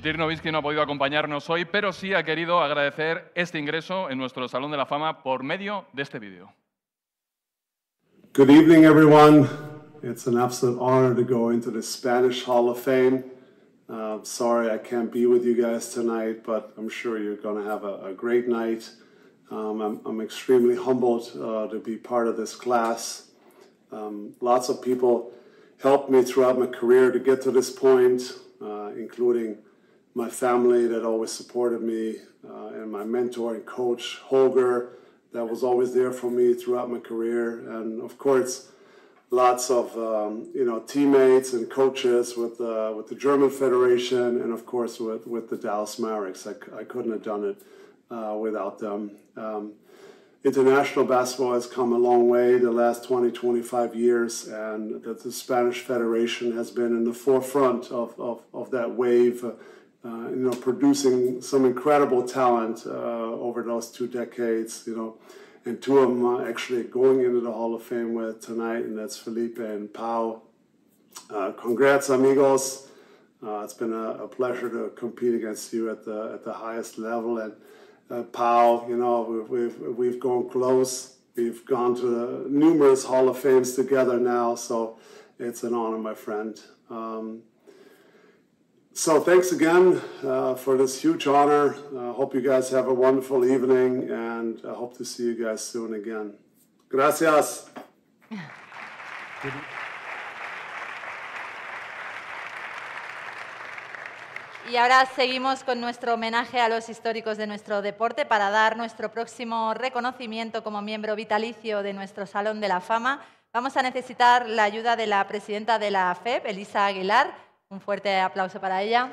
Dirk Nowitzki no ha podido acompañarnos hoy, pero sí ha querido agradecer este ingreso en nuestro Salón de la Fama por medio de este vídeo. Good evening, everyone. It's an absolute honor to go into the Spanish Hall of Fame. Uh, sorry I can't be with you guys tonight, but I'm sure you're going to have a, a, great night. Um, I'm, I'm, extremely humbled uh, to be part of this class. Um, lots of people helped me throughout my career to get to this point, uh, including my family that always supported me, uh, and my mentor and coach, Holger, that was always there for me throughout my career. And of course, lots of um, you know teammates and coaches with the, uh, with the German Federation, and of course with, with the Dallas Mavericks. I, I couldn't have done it uh, without them. Um, international basketball has come a long way the last 20, 25 years, and the, the Spanish Federation has been in the forefront of, of, of that wave. Uh, uh, you know, producing some incredible talent uh, over those two decades, you know, and two of them are actually going into the Hall of Fame with tonight, and that's Felipe and Pau. Uh, congrats, amigos. Uh, it's been a, a, pleasure to compete against you at the at the highest level. And uh, Pau, you know, we've, we've, we've gone close. We've gone to numerous Hall of Fames together now, so it's an honor, my friend. Um, So thanks again uh, for this huge honor. Uh, hope you guys have a wonderful evening, and I uh, hope to see you guys soon again. Gracias. Y ahora seguimos con nuestro homenaje a los históricos de nuestro deporte para dar nuestro próximo reconocimiento como miembro vitalicio de nuestro Salón de la Fama. Vamos a necesitar la ayuda de la presidenta de la FEB, Elisa Aguilar, un fuerte aplauso para ella.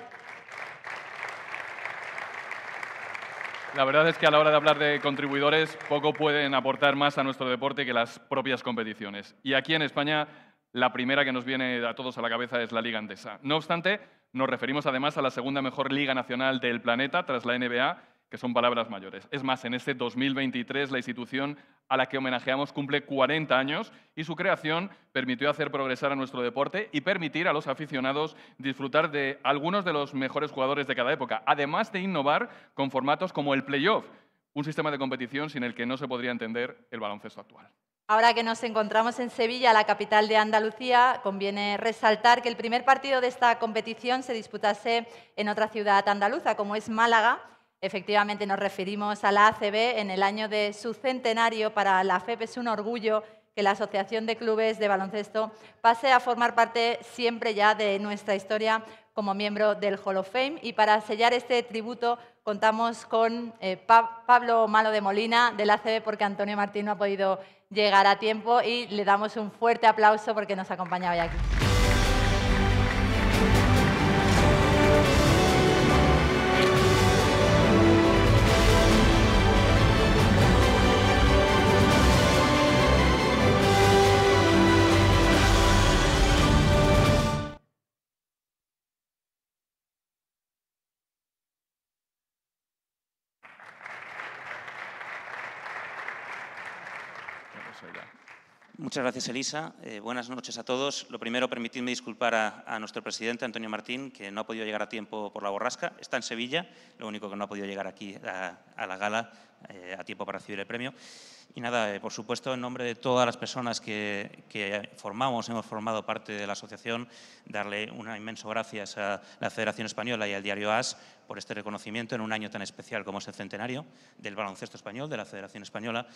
La verdad es que a la hora de hablar de contribuidores, poco pueden aportar más a nuestro deporte que las propias competiciones. Y aquí en España, la primera que nos viene a todos a la cabeza es la Liga Andesa. No obstante, nos referimos además a la segunda mejor liga nacional del planeta, tras la NBA, que son palabras mayores. Es más, en este 2023 la institución a la que homenajeamos cumple 40 años y su creación permitió hacer progresar a nuestro deporte y permitir a los aficionados disfrutar de algunos de los mejores jugadores de cada época, además de innovar con formatos como el playoff, un sistema de competición sin el que no se podría entender el baloncesto actual. Ahora que nos encontramos en Sevilla, la capital de Andalucía, conviene resaltar que el primer partido de esta competición se disputase en otra ciudad andaluza, como es Málaga, Efectivamente, nos referimos a la ACB en el año de su centenario. Para la FEP es un orgullo que la Asociación de Clubes de Baloncesto pase a formar parte siempre ya de nuestra historia como miembro del Hall of Fame. Y para sellar este tributo contamos con eh, Pablo Malo de Molina del ACB porque Antonio Martín no ha podido llegar a tiempo y le damos un fuerte aplauso porque nos acompañaba hoy aquí. Muchas gracias, Elisa. Eh, buenas noches a todos. Lo primero, permitidme disculpar a, nuestro presidente, Antonio Martín, que no ha podido llegar a tiempo por la borrasca. Está en Sevilla, lo único que no ha podido llegar aquí a, a la gala eh, a tiempo para recibir el premio. Y nada, eh, por supuesto, en nombre de todas las personas que, formamos, hemos formado parte de la asociación, darle un inmenso gracias a la Federación Española y al diario AS por este reconocimiento en un año tan especial como es el centenario del baloncesto español, de la Federación Española.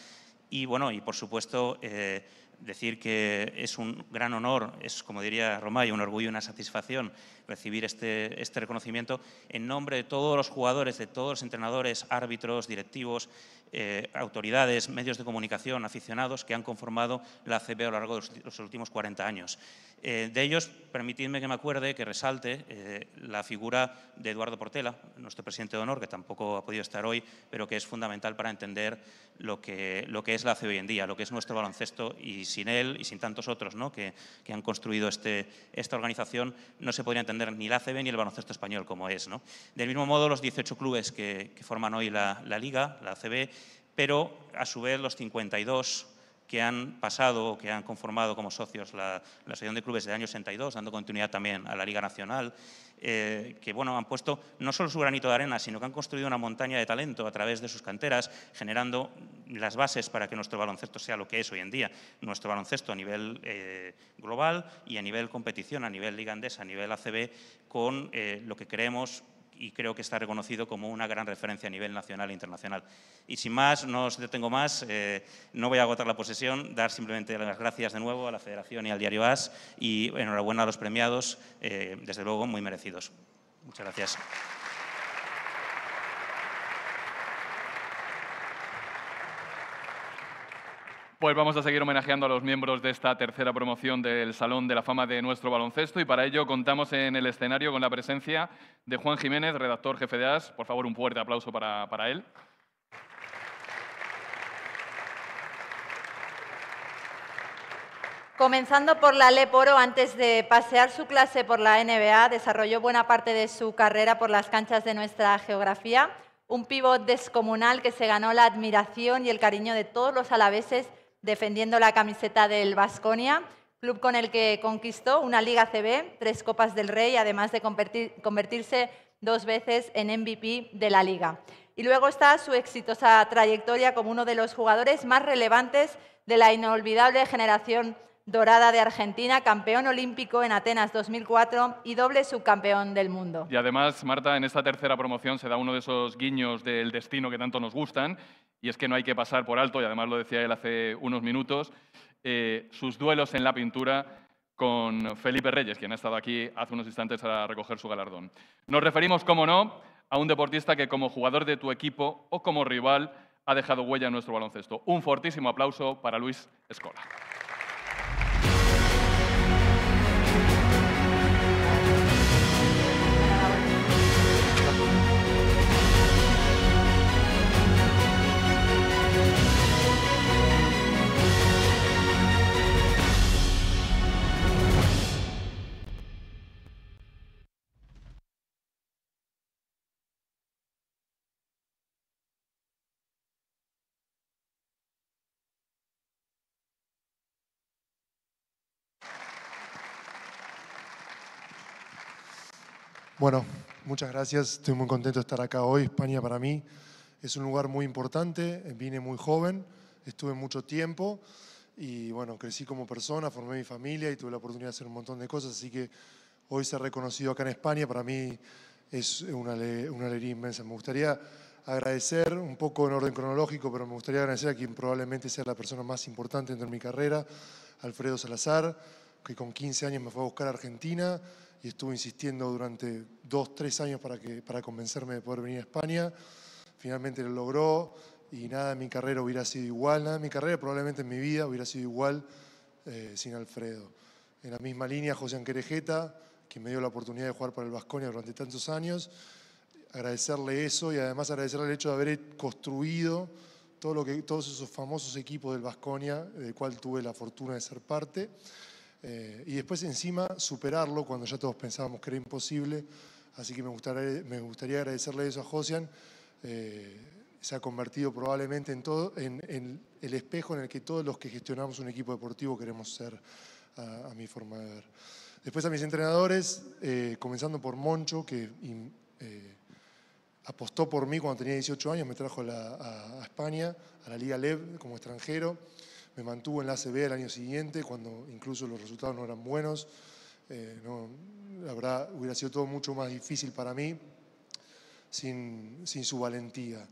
Y bueno, y por supuesto, eh, decir que es un gran honor, es como diría Romay, un orgullo y una satisfacción recibir este, este reconocimiento en nombre de todos los jugadores, de todos los entrenadores, árbitros, directivos, eh, autoridades, medios de comunicación, aficionados que han conformado la CB a lo largo de los, últimos 40 años. Eh, de ellos, permitidme que me acuerde, que resalte eh, la figura de Eduardo Portela, nuestro presidente de honor, que tampoco ha podido estar hoy, pero que es fundamental para entender lo que, lo que es la ACB hoy en día, lo que es nuestro baloncesto y sin él y sin tantos otros ¿no? que, han construido este, esta organización no se podría entender ni la ACB ni el baloncesto español como es. ¿no? Del mismo modo, los 18 clubes que, forman hoy la, la liga, la ACB, pero a su vez los 52 que han pasado o que han conformado como socios la, la Asociación de Clubes del año 62, dando continuidad también a la Liga Nacional, eh, que bueno, han puesto no solo su granito de arena, sino que han construido una montaña de talento a través de sus canteras, generando las bases para que nuestro baloncesto sea lo que es hoy en día, nuestro baloncesto a nivel eh, global y a nivel competición, a nivel ligandés, a nivel ACB, con eh, lo que creemos y creo que está reconocido como una gran referencia a nivel nacional e internacional. Y sin más, no os detengo más, eh, no voy a agotar la posesión, dar simplemente las gracias de nuevo a la Federación y al diario AS y enhorabuena a los premiados, eh, desde luego muy merecidos. Muchas gracias. Pues vamos a seguir homenajeando a los miembros de esta tercera promoción del Salón de la Fama de nuestro baloncesto y para ello contamos en el escenario con la presencia de Juan Jiménez, redactor jefe de AS. Por favor, un fuerte aplauso para, para él. Comenzando por la Leporo, antes de pasear su clase por la NBA, desarrolló buena parte de su carrera por las canchas de nuestra geografía. Un pívot descomunal que se ganó la admiración y el cariño de todos los alaveses defendiendo la camiseta del Vasconia, club con el que conquistó una Liga CB, tres Copas del Rey, además de convertirse dos veces en MVP de la Liga. Y luego está su exitosa trayectoria como uno de los jugadores más relevantes de la inolvidable generación dorada de Argentina, campeón olímpico en Atenas 2004 y doble subcampeón del mundo. Y además, Marta, en esta tercera promoción se da uno de esos guiños del destino que tanto nos gustan y es que no hay que pasar por alto, y además lo decía él hace unos minutos, eh, sus duelos en la pintura con Felipe Reyes, quien ha estado aquí hace unos instantes a recoger su galardón. Nos referimos, como no, a un deportista que como jugador de tu equipo o como rival ha dejado huella en nuestro baloncesto. Un fortísimo aplauso para Luis Escola. Bueno, muchas gracias. Estoy muy contento de estar acá hoy. España para mí es un lugar muy importante. Vine muy joven, estuve mucho tiempo y bueno, crecí como persona, formé mi familia y tuve la oportunidad de hacer un montón de cosas. Así que hoy ser reconocido acá en España para mí es una, alegría inmensa. Me gustaría agradecer, un poco en orden cronológico, pero me gustaría agradecer a quien probablemente sea la persona más importante dentro de mi carrera, Alfredo Salazar, que con 15 años me fue a buscar a Argentina y estuvo insistiendo durante dos, tres años para, que, para convencerme de poder venir a España. Finalmente lo logró y nada, mi carrera hubiera sido igual, nada, mi carrera probablemente en mi vida hubiera sido igual eh, sin Alfredo. En la misma línea, José Anquerejeta, quien me dio la oportunidad de jugar para el Vasconia durante tantos años, agradecerle eso y además agradecerle el hecho de haber construido todo lo que, todos esos famosos equipos del Vasconia, del cual tuve la fortuna de ser parte. Eh, y después encima superarlo cuando ya todos pensábamos que era imposible. Así que me gustaría, me gustaría agradecerle eso a Josian. Eh, se ha convertido probablemente en, todo, en, el espejo en el que todos los que gestionamos un equipo deportivo queremos ser, a, mi forma de ver. Después a mis entrenadores, eh, comenzando por Moncho, que apostó por mí cuando tenía 18 años, me trajo a, España, a la Liga Leb como extranjero me mantuvo en la CB el año siguiente, cuando incluso los resultados no eran buenos. Eh, no, la hubiera sido todo mucho más difícil para mí sin, sin su valentía.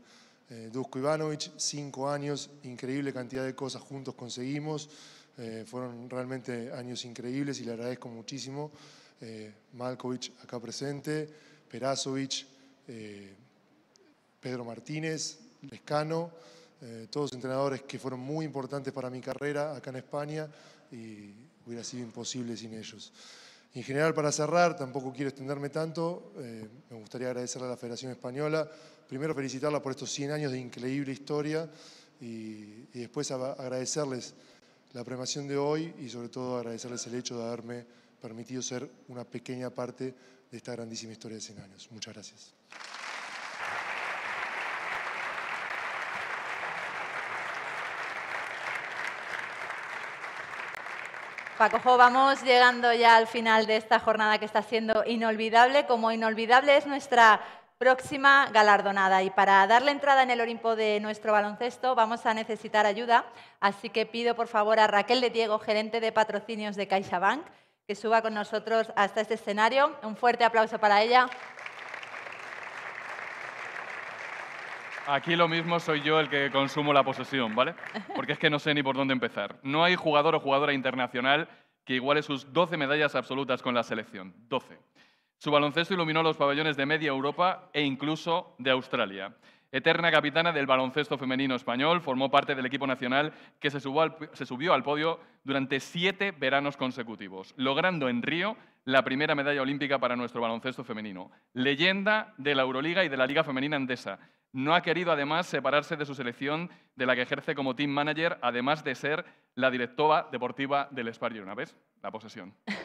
Eh, Dusko Ivanovic, cinco años, increíble cantidad de cosas juntos conseguimos. Eh, fueron realmente años increíbles y le agradezco muchísimo. Eh, Malkovich acá presente, Perazovic, Pedro Martínez, Lescano. Eh, todos entrenadores que fueron muy importantes para mi carrera acá en España y hubiera sido imposible sin ellos. en general, para cerrar, tampoco quiero extenderme tanto, eh, me gustaría agradecer a la Federación Española, primero felicitarla por estos 100 años de increíble historia y, y después agradecerles la premación de hoy y sobre todo agradecerles el hecho de haberme permitido ser una pequeña parte de esta grandísima historia de 100 años. Muchas gracias. Pacojo, vamos llegando ya al final de esta jornada que está siendo inolvidable. Como inolvidable es nuestra próxima galardonada y para darle entrada en el Olimpo de nuestro baloncesto vamos a necesitar ayuda, así que pido por favor a Raquel de Diego, gerente de patrocinios de CaixaBank, que suba con nosotros hasta este escenario. Un fuerte aplauso para ella. Aquí lo mismo soy yo el que consumo la posesión, ¿vale? Porque es que no sé ni por dónde empezar. No hay jugador o jugadora internacional que iguale sus 12 medallas absolutas con la selección. 12. Su baloncesto iluminó los pabellones de media Europa e incluso de Australia. Eterna capitana del baloncesto femenino español, formó parte del equipo nacional que se subió al, se subió al podio durante siete veranos consecutivos, logrando en Río la primera medalla olímpica para nuestro baloncesto femenino. Leyenda de la Euroliga y de la Liga Femenina Andesa. No ha querido además separarse de su selección, de la que ejerce como team manager, además de ser la directora deportiva del espanyol. Una vez, La posesión.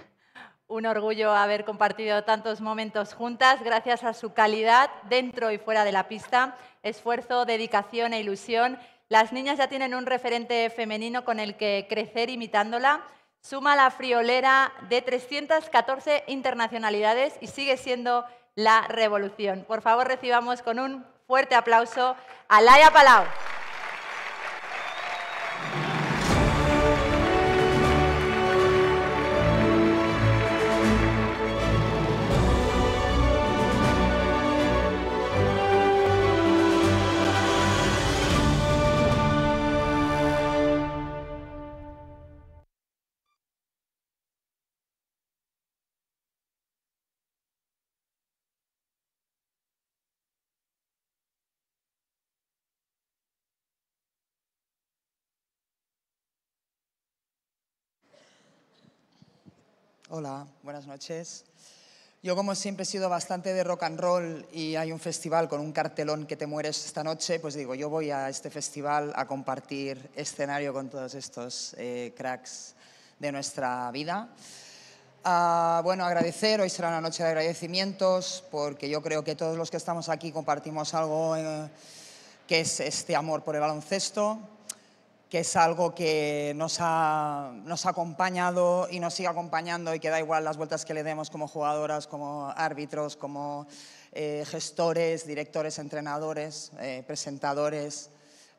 Un orgullo haber compartido tantos momentos juntas, gracias a su calidad dentro y fuera de la pista, esfuerzo, dedicación e ilusión. Las niñas ya tienen un referente femenino con el que crecer imitándola. Suma la friolera de 314 internacionalidades y sigue siendo la revolución. Por favor, recibamos con un fuerte aplauso a Laia Palau. Hola, buenas noches. Yo como siempre he sido bastante de rock and roll y hay un festival con un cartelón que te mueres esta noche, pues digo, yo voy a este festival a compartir escenario con todos estos eh, cracks de nuestra vida. Ah, bueno, agradecer, hoy será una noche de agradecimientos porque yo creo que todos los que estamos aquí compartimos algo eh, que es este amor por el baloncesto, que es algo que nos ha, nos ha, acompañado y nos sigue acompañando y que da igual las vueltas que le demos como jugadoras, como árbitros, como eh, gestores, directores, entrenadores, eh, presentadores.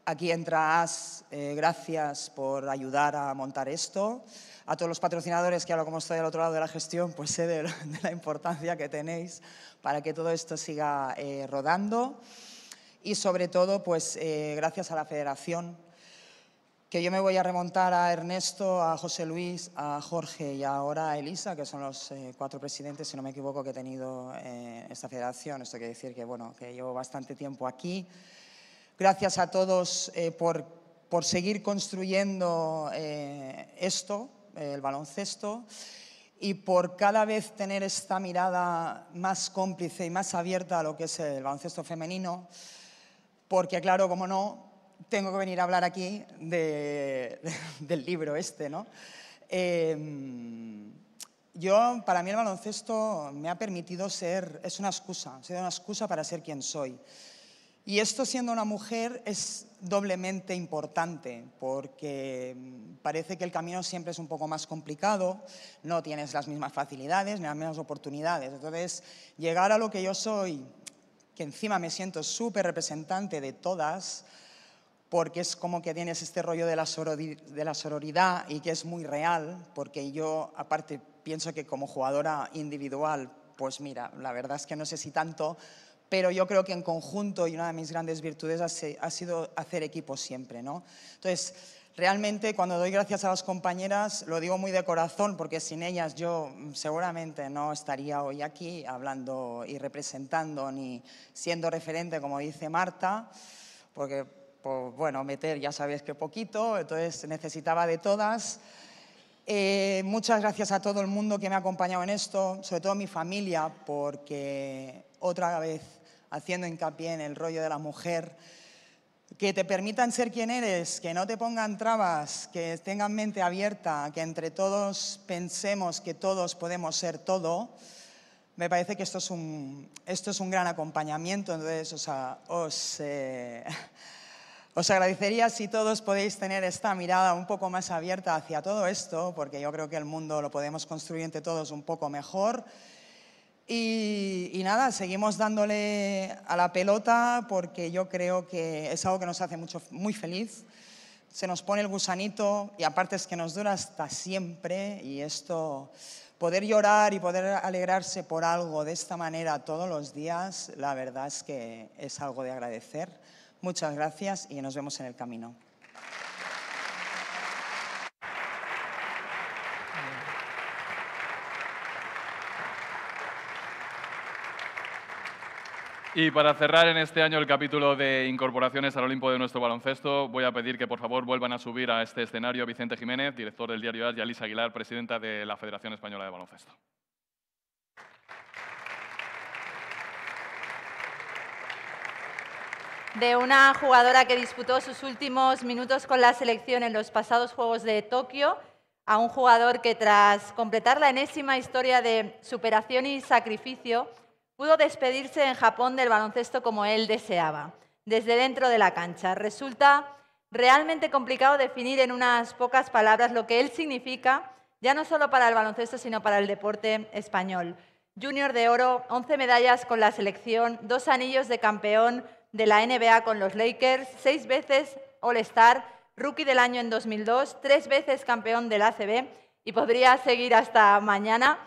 Aquí entra eh, gracias por ayudar a montar esto. A todos los patrocinadores que ahora como estoy al otro lado de la gestión, pues sé de, de la importancia que tenéis para que todo esto siga rodando. Y sobre todo, pues gracias a la federación que yo me voy a remontar a Ernesto, a José Luis, a Jorge y ahora a Elisa, que son los eh, cuatro presidentes, si no me equivoco, que he tenido eh, esta federación. Esto quiere decir que, bueno, que llevo bastante tiempo aquí. Gracias a todos eh, por, por, seguir construyendo eh, esto, el baloncesto, y por cada vez tener esta mirada más cómplice y más abierta a lo que es el baloncesto femenino, porque, claro, como no, tengo que venir a hablar aquí del libro este, ¿no? Em, yo, para mí el baloncesto me ha permitido ser, es una excusa, ha una excusa para ser quien soy. Y esto siendo una mujer es doblemente importante porque em, parece que el camino siempre es un poco más complicado, no tienes las mismas facilidades ni las mismas oportunidades. Entonces, llegar a lo que yo soy, que encima me siento súper representante de todas, porque es como que tienes este rollo de la, de la sororidad y que es muy real, porque yo aparte pienso que como jugadora individual, pues mira, la verdad es que no sé si tanto, pero yo creo que en conjunto y una de mis grandes virtudes ha sido hacer equipo siempre, ¿no? Entonces, realmente cuando doy gracias a las compañeras, lo digo muy de corazón, porque sin ellas yo seguramente no estaría hoy aquí hablando y representando ni siendo referente, como dice Marta, porque pues bueno, meter ya sabéis que poquito, entonces necesitaba de todas. Eh, muchas gracias a todo el mundo que me ha acompañado en esto, sobre todo a mi familia, porque otra vez haciendo hincapié en el rollo de la mujer, que te permitan ser quien eres, que no te pongan trabas, que tengan mente abierta, que entre todos pensemos que todos podemos ser todo, me parece que esto es un, esto es un gran acompañamiento. Entonces, o sea, os... Eh, os agradecería si todos podéis tener esta mirada un poco más abierta hacia todo esto, porque yo creo que el mundo lo podemos construir entre todos un poco mejor. Y, nada, seguimos dándole a la pelota porque yo creo que es algo que nos hace mucho, muy feliz. Se nos pone el gusanito y aparte es que nos dura hasta siempre y esto, poder llorar y poder alegrarse por algo de esta manera todos los días, la verdad es que es algo de agradecer. Muchas gracias y nos vemos en el camino. Y para cerrar en este año el capítulo de incorporaciones al Olimpo de nuestro baloncesto, voy a pedir que por favor vuelvan a subir a este escenario Vicente Jiménez, director del diario AS, y Alicia Aguilar, presidenta de la Federación Española de Baloncesto. de una jugadora que disputó sus últimos minutos con la selección en los pasados Juegos de Tokio, a un jugador que tras completar la enésima historia de superación y sacrificio, pudo despedirse en Japón del baloncesto como él deseaba, desde dentro de la cancha. Resulta realmente complicado definir en unas pocas palabras lo que él significa, ya no solo para el baloncesto, sino para el deporte español. Junior de oro, 11 medallas con la selección, dos anillos de campeón de la NBA con los Lakers, seis veces All-Star, rookie del año en 2002, tres veces campeón del ACB y podría seguir hasta mañana.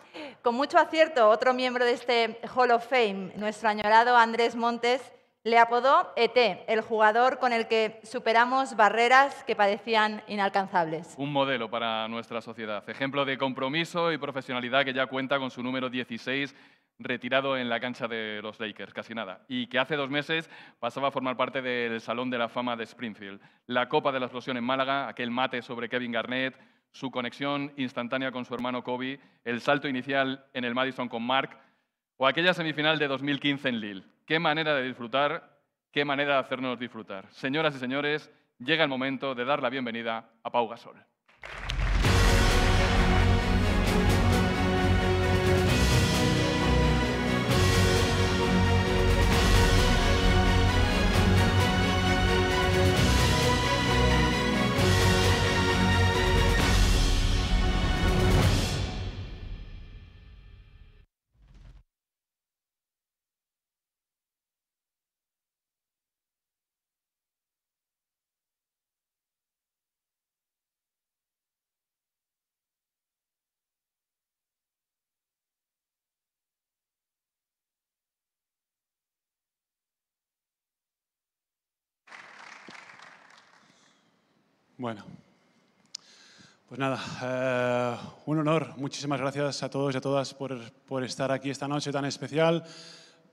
Con mucho acierto, otro miembro de este Hall of Fame, nuestro añorado Andrés Montes, le apodó ET, el jugador con el que superamos barreras que parecían inalcanzables. Un modelo para nuestra sociedad, ejemplo de compromiso y profesionalidad que ya cuenta con su número 16 retirado en la cancha de los Lakers, casi nada, y que hace dos meses pasaba a formar parte del Salón de la Fama de Springfield. La Copa de la Explosión en Málaga, aquel mate sobre Kevin Garnett, su conexión instantánea con su hermano Kobe, el salto inicial en el Madison con Mark, o aquella semifinal de 2015 en Lille. Qué manera de disfrutar, qué manera de hacernos disfrutar. Señoras y señores, llega el momento de dar la bienvenida a Pau Gasol. Bueno, pues nada, eh, un honor. Muchísimas gracias a todos y a todas por, estar aquí esta noche tan especial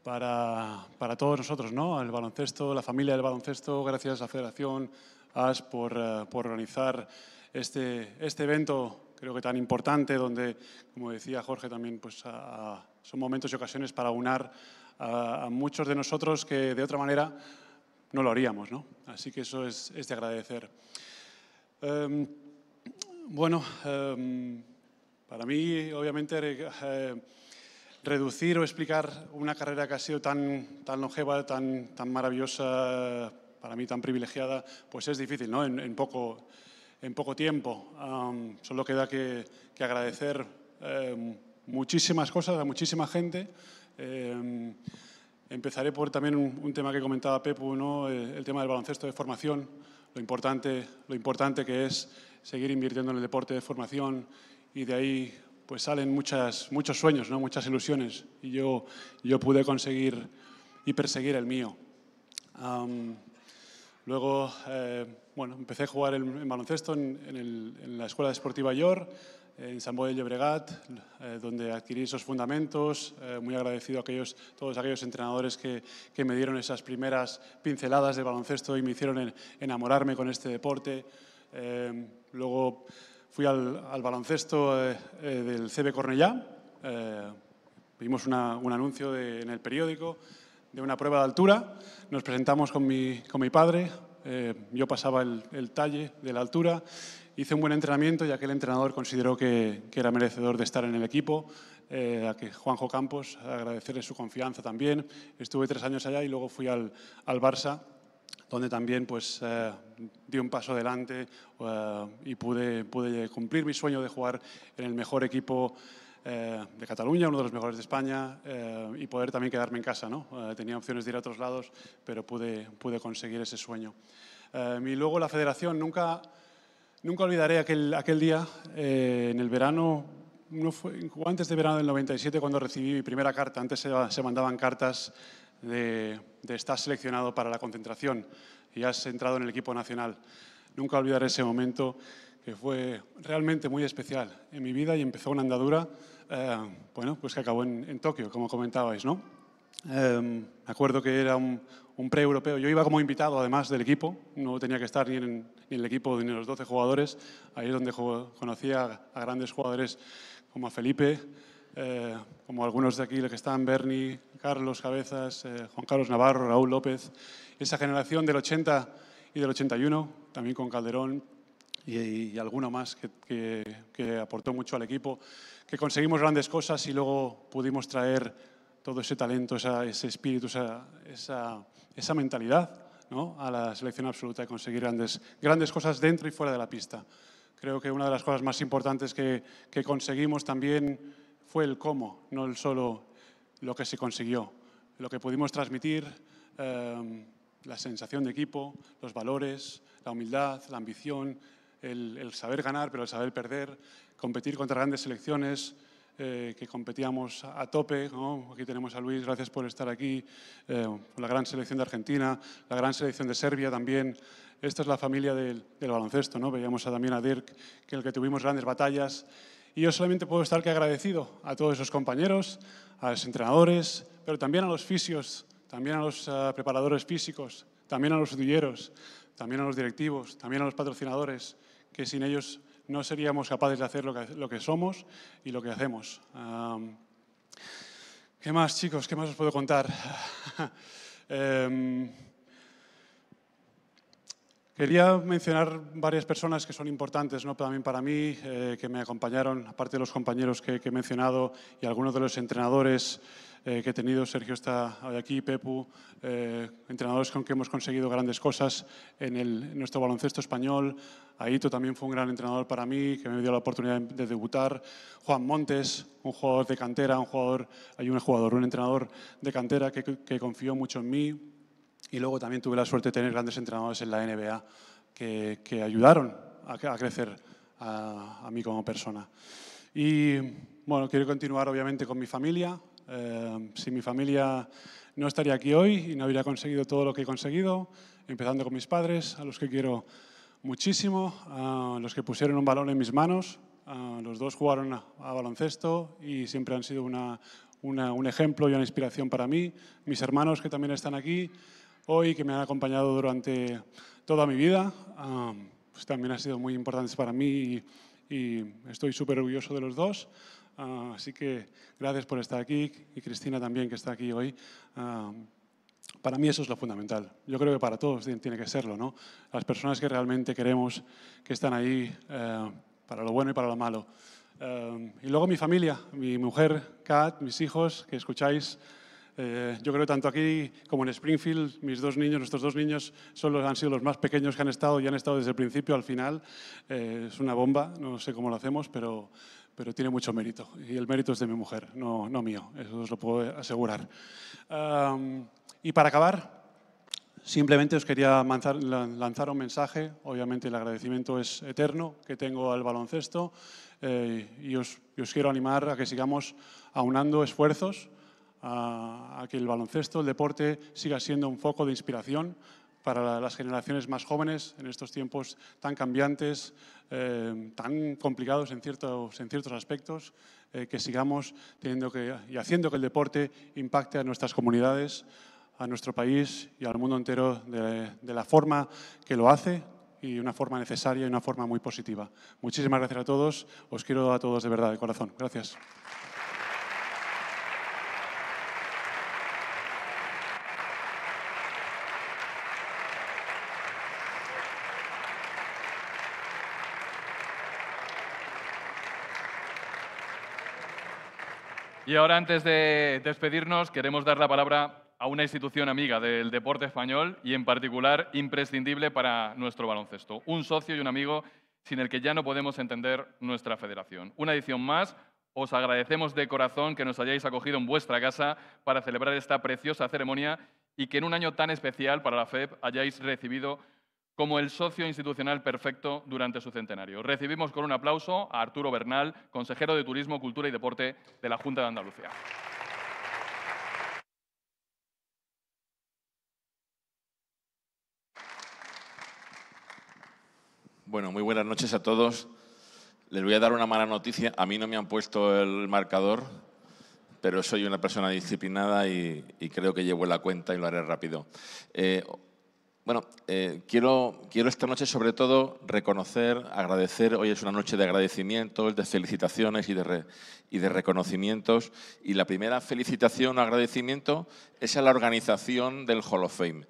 para, todos nosotros, ¿no? El baloncesto, la familia del baloncesto. Gracias a la Federación AS por, eh, por organizar este, este evento creo que tan importante, donde, como decía Jorge también, pues son momentos y ocasiones para unar a, muchos de nosotros que de otra manera no lo haríamos, ¿no? Así que eso es, es de agradecer. Em, bueno, em, para mí, obviamente, eh, reducir o explicar una carrera que ha sido tan, tan longeva, tan, tan maravillosa, para mí tan privilegiada, pues es difícil, ¿no? En, poco, en poco tiempo. solo queda que, agradecer em, muchísimas cosas a muchísima gente. empezaré por también un, tema que comentaba Pepu, ¿no? el tema del baloncesto de formación lo importante, lo importante que es seguir invirtiendo en el deporte de formación y de ahí pues salen muchas, muchos sueños, ¿no? muchas ilusiones y yo, pude conseguir y perseguir el mío. luego, eh, empecé a jugar en, baloncesto en, la Escuela Deportiva York, en San Boy de Llobregat, eh, donde adquirí esos fundamentos. Eh, muy agradecido a aquellos, todos aquellos entrenadores que, que, me dieron esas primeras pinceladas de baloncesto y me hicieron enamorarme con este deporte. Eh, luego fui al, baloncesto del CB Cornellá. vimos un anuncio en el periódico de una prueba de altura. Nos presentamos con mi, con mi padre. yo pasaba el, el talle de la altura hice un buen entrenamiento y aquel entrenador consideró que, que era merecedor de estar en el equipo. Eh, a que Juanjo Campos, agradecerle su confianza también. Estuve tres años allá y luego fui al, al Barça, donde también pues, eh, di un paso adelante eh, y pude, pude cumplir mi sueño de jugar en el mejor equipo de Cataluña, uno de los mejores de España, y poder también quedarme en casa. ¿no? tenía opciones de ir a otros lados, pero pude, pude conseguir ese sueño. y luego la federación nunca Nunca olvidaré aquel, aquel día, eh, en el verano, fue, antes de verano del 97, cuando recibí mi primera carta. Antes se, mandaban cartas de, estar seleccionado para la concentración y has entrado en el equipo nacional. Nunca olvidaré ese momento que fue realmente muy especial en mi vida y empezó una andadura, eh, bueno, pues que acabó en, en Tokio, como comentabais, ¿no? Em, me acuerdo que era un, pre-europeo. Yo iba como invitado, además del equipo. No tenía que estar ni en, el equipo ni en los 12 jugadores. Ahí es donde conocía a grandes jugadores como a Felipe, eh, como algunos de aquí, los que están, Bernie, Carlos Cabezas, eh, Juan Carlos Navarro, Raúl López. Esa generación del 80 y del 81, también con Calderón y, alguno más que, que aportó mucho al equipo, que conseguimos grandes cosas y luego pudimos traer todo ese talento, ese espíritu, esa, mentalidad a la selección absoluta de conseguir grandes, grandes cosas dentro y fuera de la pista. Creo que una de las cosas más importantes que, conseguimos también fue el cómo, no el solo lo que se consiguió, lo que pudimos transmitir, em, la sensación de equipo, los valores, la humildad, la ambición, el, el saber ganar, pero el saber perder, competir contra grandes selecciones, eh, que competíamos a tope. Aquí tenemos a Luis, gracias por estar aquí, eh, la gran selección de Argentina, la gran selección de Serbia también. Esta es la familia del, baloncesto, ¿no? Veíamos a, también a Dirk, que el que tuvimos grandes batallas. Y yo solamente puedo estar que agradecido a todos esos compañeros, a los entrenadores, pero también a los fisios, también a los eh, preparadores físicos, también a los sudilleros, también a los directivos, también a los patrocinadores, que sin ellos no seríamos capaces de hacer lo que, somos y lo que hacemos. ¿Qué más, chicos? ¿Qué más os puedo contar? Em, quería mencionar varias personas que son importantes ¿no? también para mí, eh, que me acompañaron, aparte de los compañeros que he mencionado y algunos de los entrenadores eh, que he tenido. Sergio está hoy aquí, Pepu, eh, entrenadores con que hemos conseguido grandes cosas en, nuestro baloncesto español. Aito también fue un gran entrenador para mí, que me dio la oportunidad de debutar. Juan Montes, un jugador de cantera, un jugador, hay un jugador, un entrenador de cantera que, confió mucho en mí. Y luego también tuve la suerte de tener grandes entrenadores en la NBA que, ayudaron a, crecer a mí como persona. Y bueno, quiero continuar obviamente con mi familia, Em, si mi familia no estaría aquí hoy y no habría conseguido todo lo que he conseguido, empezando con mis padres, a los que quiero muchísimo, a los que pusieron un balón en mis manos. los dos jugaron a, baloncesto y siempre han sido un ejemplo y una inspiración para mí. Mis hermanos que también están aquí hoy, que me han acompañado durante toda mi vida, pues también han sido muy importantes para mí y estoy súper orgulloso de los dos. Ah, así que gracias por estar aquí y Cristina también que está aquí hoy. Ah, para mí eso es lo fundamental. Yo creo que para todos tiene que serlo, ¿no? Las personas que realmente queremos, que están ahí eh, para lo bueno y para lo malo. Eh, y luego mi familia, mi mujer, Kat, mis hijos que escucháis. Eh, yo creo que tanto aquí como en Springfield, mis dos niños, nuestros dos niños, son los, han sido los más pequeños que han estado y han estado desde el principio al final. es una bomba, no sé cómo lo hacemos, pero pero tiene mucho mérito. Y el mérito es de mi mujer, no, no mío, eso os lo puedo asegurar. y para acabar, simplemente os quería lanzar, un mensaje. Obviamente el agradecimiento es eterno que tengo al baloncesto eh, y, os, quiero animar a que sigamos aunando esfuerzos, a, a que el baloncesto, el deporte, siga siendo un foco de inspiración, para las generaciones más jóvenes en estos tiempos tan cambiantes, eh, tan complicados en ciertos, en ciertos aspectos, eh, que sigamos teniendo que, y haciendo que el deporte impacte a nuestras comunidades, a nuestro país y al mundo entero de, de la forma que lo hace y una forma necesaria y una forma muy positiva. Muchísimas gracias a todos. Os quiero a todos de verdad, de corazón. Gracias. Y ahora, antes de despedirnos, queremos dar la palabra a una institución amiga del deporte español y, en particular, imprescindible para nuestro baloncesto. Un socio y un amigo sin el que ya no podemos entender nuestra federación. Una edición más. Os agradecemos de corazón que nos hayáis acogido en vuestra casa para celebrar esta preciosa ceremonia y que en un año tan especial para la FEB hayáis recibido como el socio institucional perfecto durante su centenario. Recibimos con un aplauso a Arturo Bernal, consejero de Turismo, Cultura y Deporte de la Junta de Andalucía. Bueno, muy buenas noches a todos. Les voy a dar una mala noticia. A mí no me han puesto el marcador, pero soy una persona disciplinada y, creo que llevo la cuenta y lo haré rápido. Eh, bueno, eh, quiero, esta noche sobre todo reconocer, agradecer, hoy es una noche de agradecimientos, de felicitaciones y de, y de reconocimientos. Y la primera felicitación o agradecimiento es a la organización del Hall of Fame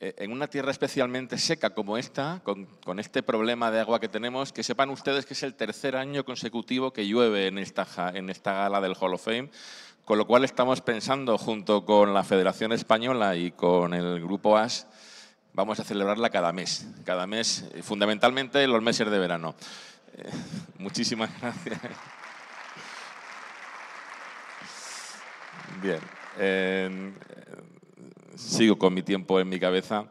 eh, en una tierra especialmente seca como esta, con, este problema de agua que tenemos, que sepan ustedes que es el tercer año consecutivo que llueve en esta, en esta gala del Hall of Fame, con lo cual estamos pensando junto con la Federación Española y con el Grupo AS vamos a celebrarla cada mes, cada mes, eh, fundamentalmente en los meses de verano. Eh, muchísimas gracias. Bien, eh, sigo con mi tiempo en mi cabeza.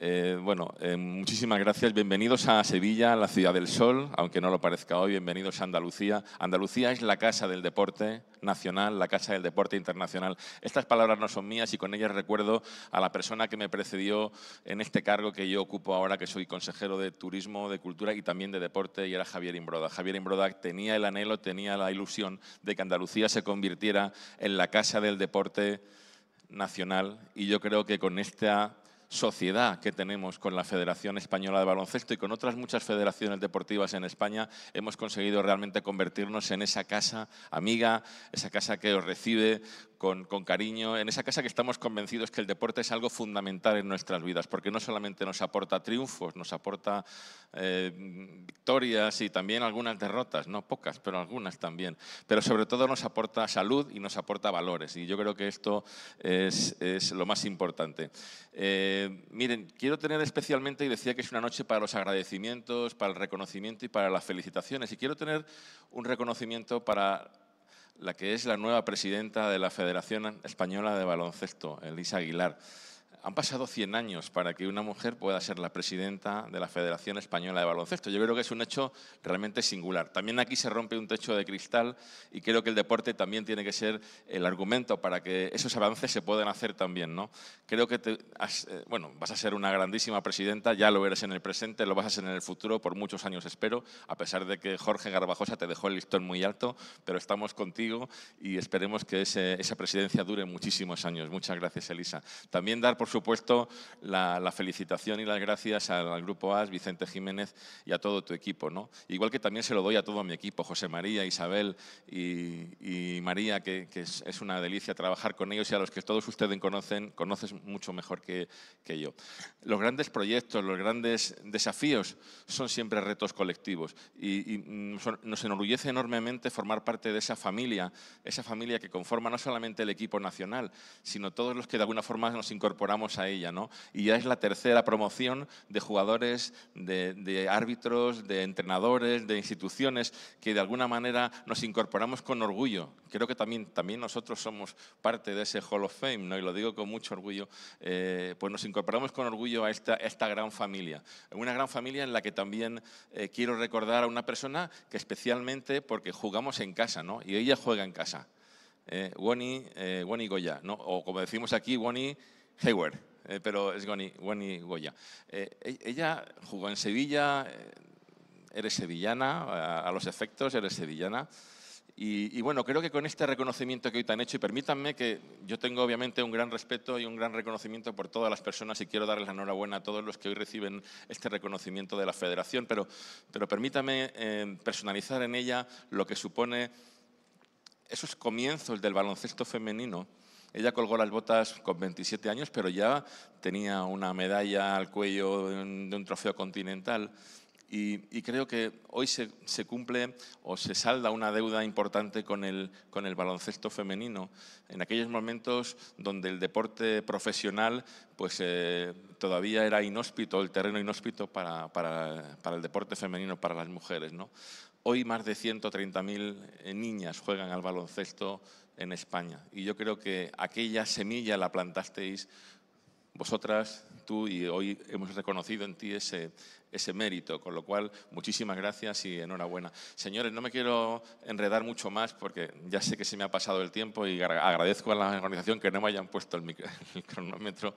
Eh, bueno, eh, muchísimas gracias. Bienvenidos a Sevilla, la ciudad del sol, aunque no lo parezca hoy. Bienvenidos a Andalucía. Andalucía es la casa del deporte nacional, la casa del deporte internacional. Estas palabras no son mías y con ellas recuerdo a la persona que me precedió en este cargo que yo ocupo ahora, que soy consejero de Turismo, de Cultura y también de Deporte, y era Javier Imbroda. Javier Imbroda tenía el anhelo, tenía la ilusión de que Andalucía se convirtiera en la casa del deporte nacional y yo creo que con esta sociedad que tenemos con la Federación Española de Baloncesto y con otras muchas federaciones deportivas en España, hemos conseguido realmente convertirnos en esa casa amiga, esa casa que os recibe con, con, cariño, en esa casa que estamos convencidos que el deporte es algo fundamental en nuestras vidas, porque no solamente nos aporta triunfos, nos aporta eh, victorias y también algunas derrotas, no pocas, pero algunas también, pero sobre todo nos aporta salud y nos aporta valores, y yo creo que esto es, es lo más importante. Eh, miren, quiero tener especialmente, y decía que es una noche para los agradecimientos, para el reconocimiento y para las felicitaciones, y quiero tener un reconocimiento para la que es la nueva presidenta de la Federación Española de Baloncesto, Elisa Aguilar. Han pasado 100 años para que una mujer pueda ser la presidenta de la Federación Española de Baloncesto. Yo creo que es un hecho realmente singular. También aquí se rompe un techo de cristal y creo que el deporte también tiene que ser el argumento para que esos avances se puedan hacer también. ¿no? Creo que te, eh, bueno, vas a ser una grandísima presidenta, ya lo eres en el presente, lo vas a ser en el futuro, por muchos años espero, a pesar de que Jorge Garbajosa te dejó el listón muy alto, pero estamos contigo y esperemos que esa presidencia dure muchísimos años. Muchas gracias, Elisa. También dar, por supuesto, la, felicitación y las gracias al, Grupo AS, Vicente Jiménez y a todo tu equipo. ¿no? Igual que también se lo doy a todo mi equipo, José María, Isabel y, María, que, es, una delicia trabajar con ellos y a los que todos ustedes conocen, conoces mucho mejor que, yo. Los grandes proyectos, los grandes desafíos son siempre retos colectivos y, nos enorgullece enormemente formar parte de esa familia, esa familia que conforma no solamente el equipo nacional, sino todos los que de alguna forma nos incorporamos a ella, ¿no? Y ya es la tercera promoción de jugadores, de, árbitros, de entrenadores, de instituciones que de alguna manera nos incorporamos con orgullo. Creo que también, también nosotros somos parte de ese Hall of Fame, ¿no? Y lo digo con mucho orgullo, eh, pues nos incorporamos con orgullo a esta, esta gran familia. Una gran familia en la que también eh, quiero recordar a una persona que especialmente porque jugamos en casa, ¿no? Y ella juega en casa. Eh, eh Goya, ¿no? o como decimos aquí, Wonnie... Hayward, eh, pero es Goni, Goya. Eh, e-, ella jugó en Sevilla, eh, eres sevillana, a, los efectos eres sevillana. Y, bueno, creo que con este reconocimiento que hoy te han hecho, y permítanme que yo tengo obviamente un gran respeto y un gran reconocimiento por todas las personas y quiero darles la enhorabuena a todos los que hoy reciben este reconocimiento de la Federación, pero, pero permítame personalizar en ella lo que supone esos comienzos del baloncesto femenino ella colgó las botas con 27 años, pero ya tenía una medalla al cuello de un, trofeo continental. Y, creo que hoy se, cumple o se salda una deuda importante con el, con el baloncesto femenino. En aquellos momentos donde el deporte profesional pues, eh, todavía era inhóspito, el terreno inhóspito para, el deporte femenino, para las mujeres. Hoy más de 130.000 eh, niñas juegan al baloncesto en España. Y yo creo que aquella semilla la plantasteis vosotras, tú, y hoy hemos reconocido en ti ese, ese mérito. Con lo cual, muchísimas gracias y enhorabuena. Señores, no me quiero enredar mucho más porque ya sé que se me ha pasado el tiempo y agradezco a la organización que no me hayan puesto el, cronómetro.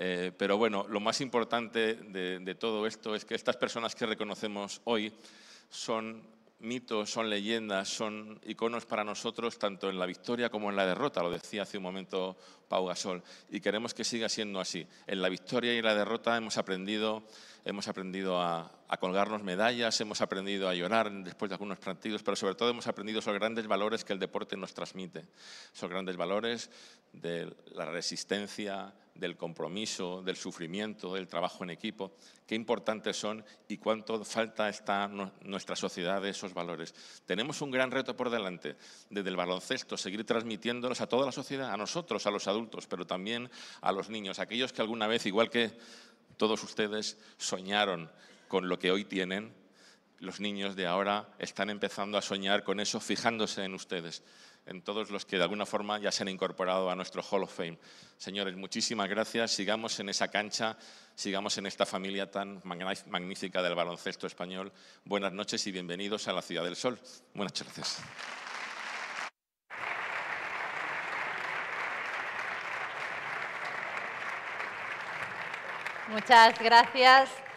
Eh, pero bueno, lo más importante de, de todo esto es que estas personas que reconocemos hoy son mitos, son leyendas, son iconos para nosotros tanto en la victoria como en la derrota, lo decía hace un momento Pau Gasol, y queremos que siga siendo así. En la victoria y en la derrota hemos aprendido, hemos aprendido a, a colgarnos medallas, hemos aprendido a llorar después de algunos partidos, pero sobre todo hemos aprendido esos grandes valores que el deporte nos transmite, esos grandes valores de la resistencia, del compromiso, del sufrimiento, del trabajo en equipo, qué importantes son y cuánto falta está nuestra sociedad de esos valores. Tenemos un gran reto por delante, desde el baloncesto, seguir transmitiéndolos a toda la sociedad, a nosotros, a los adultos, pero también a los niños, aquellos que alguna vez, igual que todos ustedes, soñaron con lo que hoy tienen, los niños de ahora están empezando a soñar con eso, fijándose en ustedes en todos los que de alguna forma ya se han incorporado a nuestro Hall of Fame. Señores, muchísimas gracias. Sigamos en esa cancha, sigamos en esta familia tan magnífica del baloncesto español. Buenas noches y bienvenidos a la Ciudad del Sol. Buenas noches. Gracias. Muchas gracias.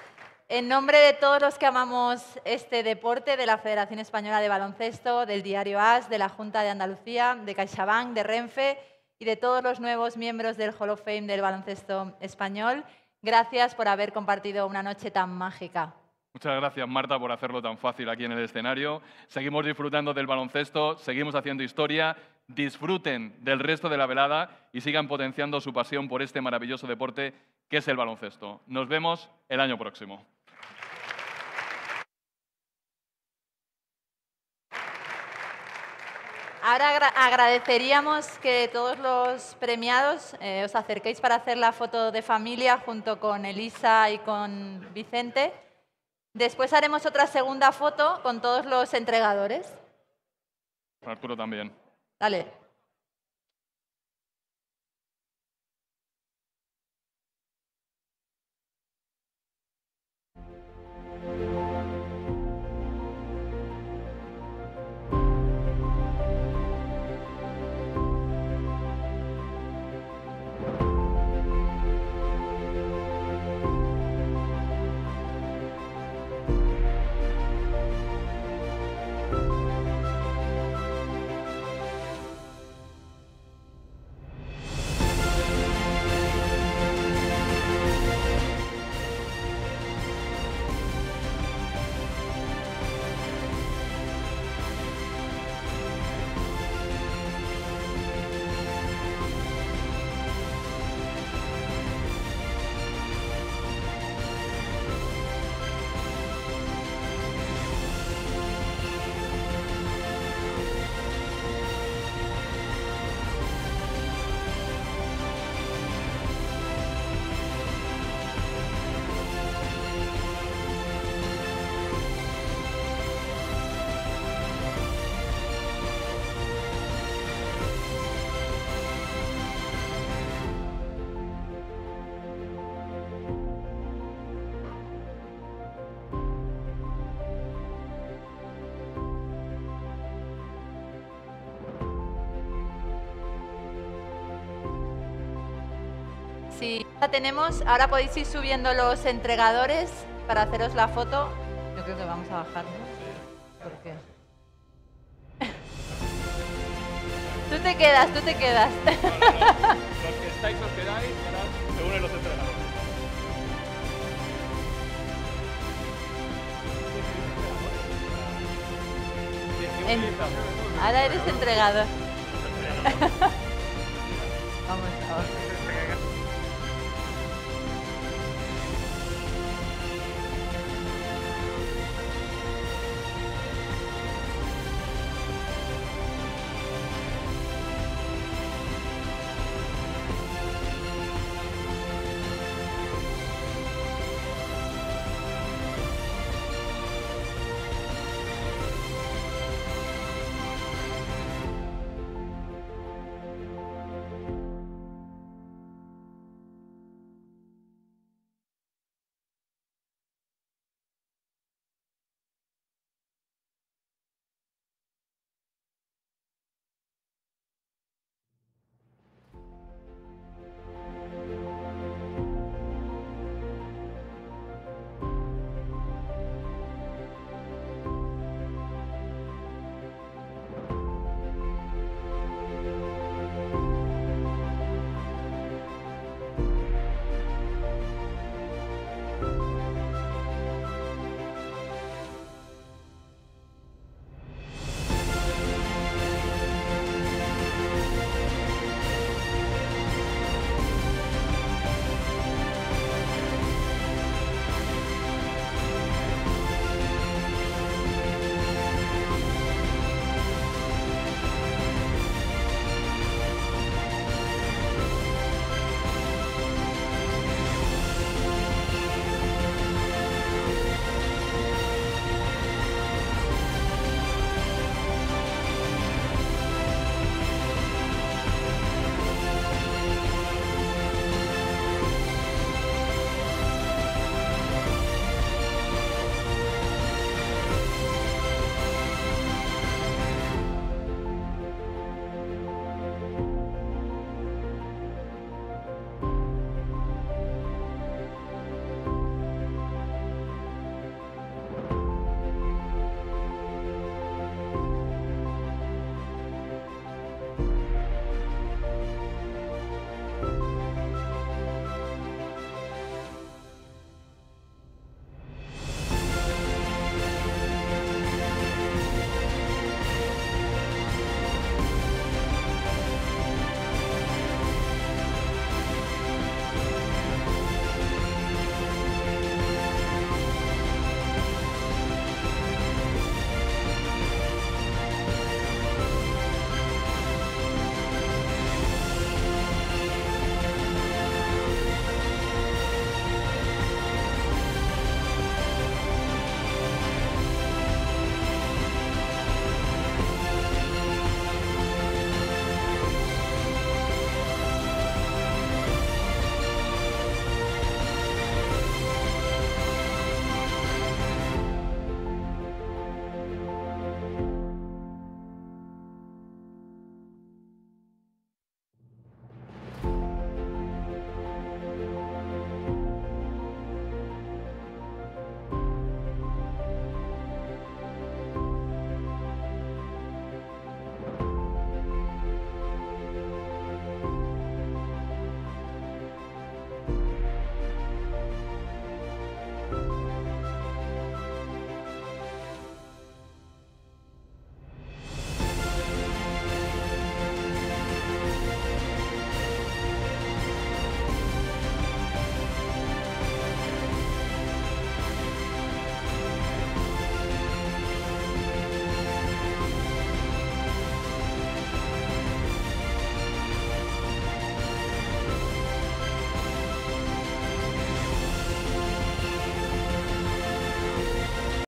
En nombre de todos los que amamos este deporte, de la Federación Española de Baloncesto, del diario AS, de la Junta de Andalucía, de CaixaBank, de Renfe y de todos los nuevos miembros del Hall of Fame del baloncesto español, gracias por haber compartido una noche tan mágica. Muchas gracias, Marta, por hacerlo tan fácil aquí en el escenario. Seguimos disfrutando del baloncesto, seguimos haciendo historia. Disfruten del resto de la velada y sigan potenciando su pasión por este maravilloso deporte que es el baloncesto. Nos vemos el año próximo. ahora agradeceríamos que todos los premiados eh, os acerquéis para hacer la foto de familia junto con Elisa y con Vicente. Después haremos otra segunda foto con todos los entregadores. Arturo también. Dale. tenemos, ahora podéis ir subiendo los entregadores para haceros la foto. Yo creo que vamos a bajar, ¿Por tú te quedas, tú te quedas. Los que estáis os quedáis, ahora se unen los entregadores. Ahora eres entregador. Vamos, vamos.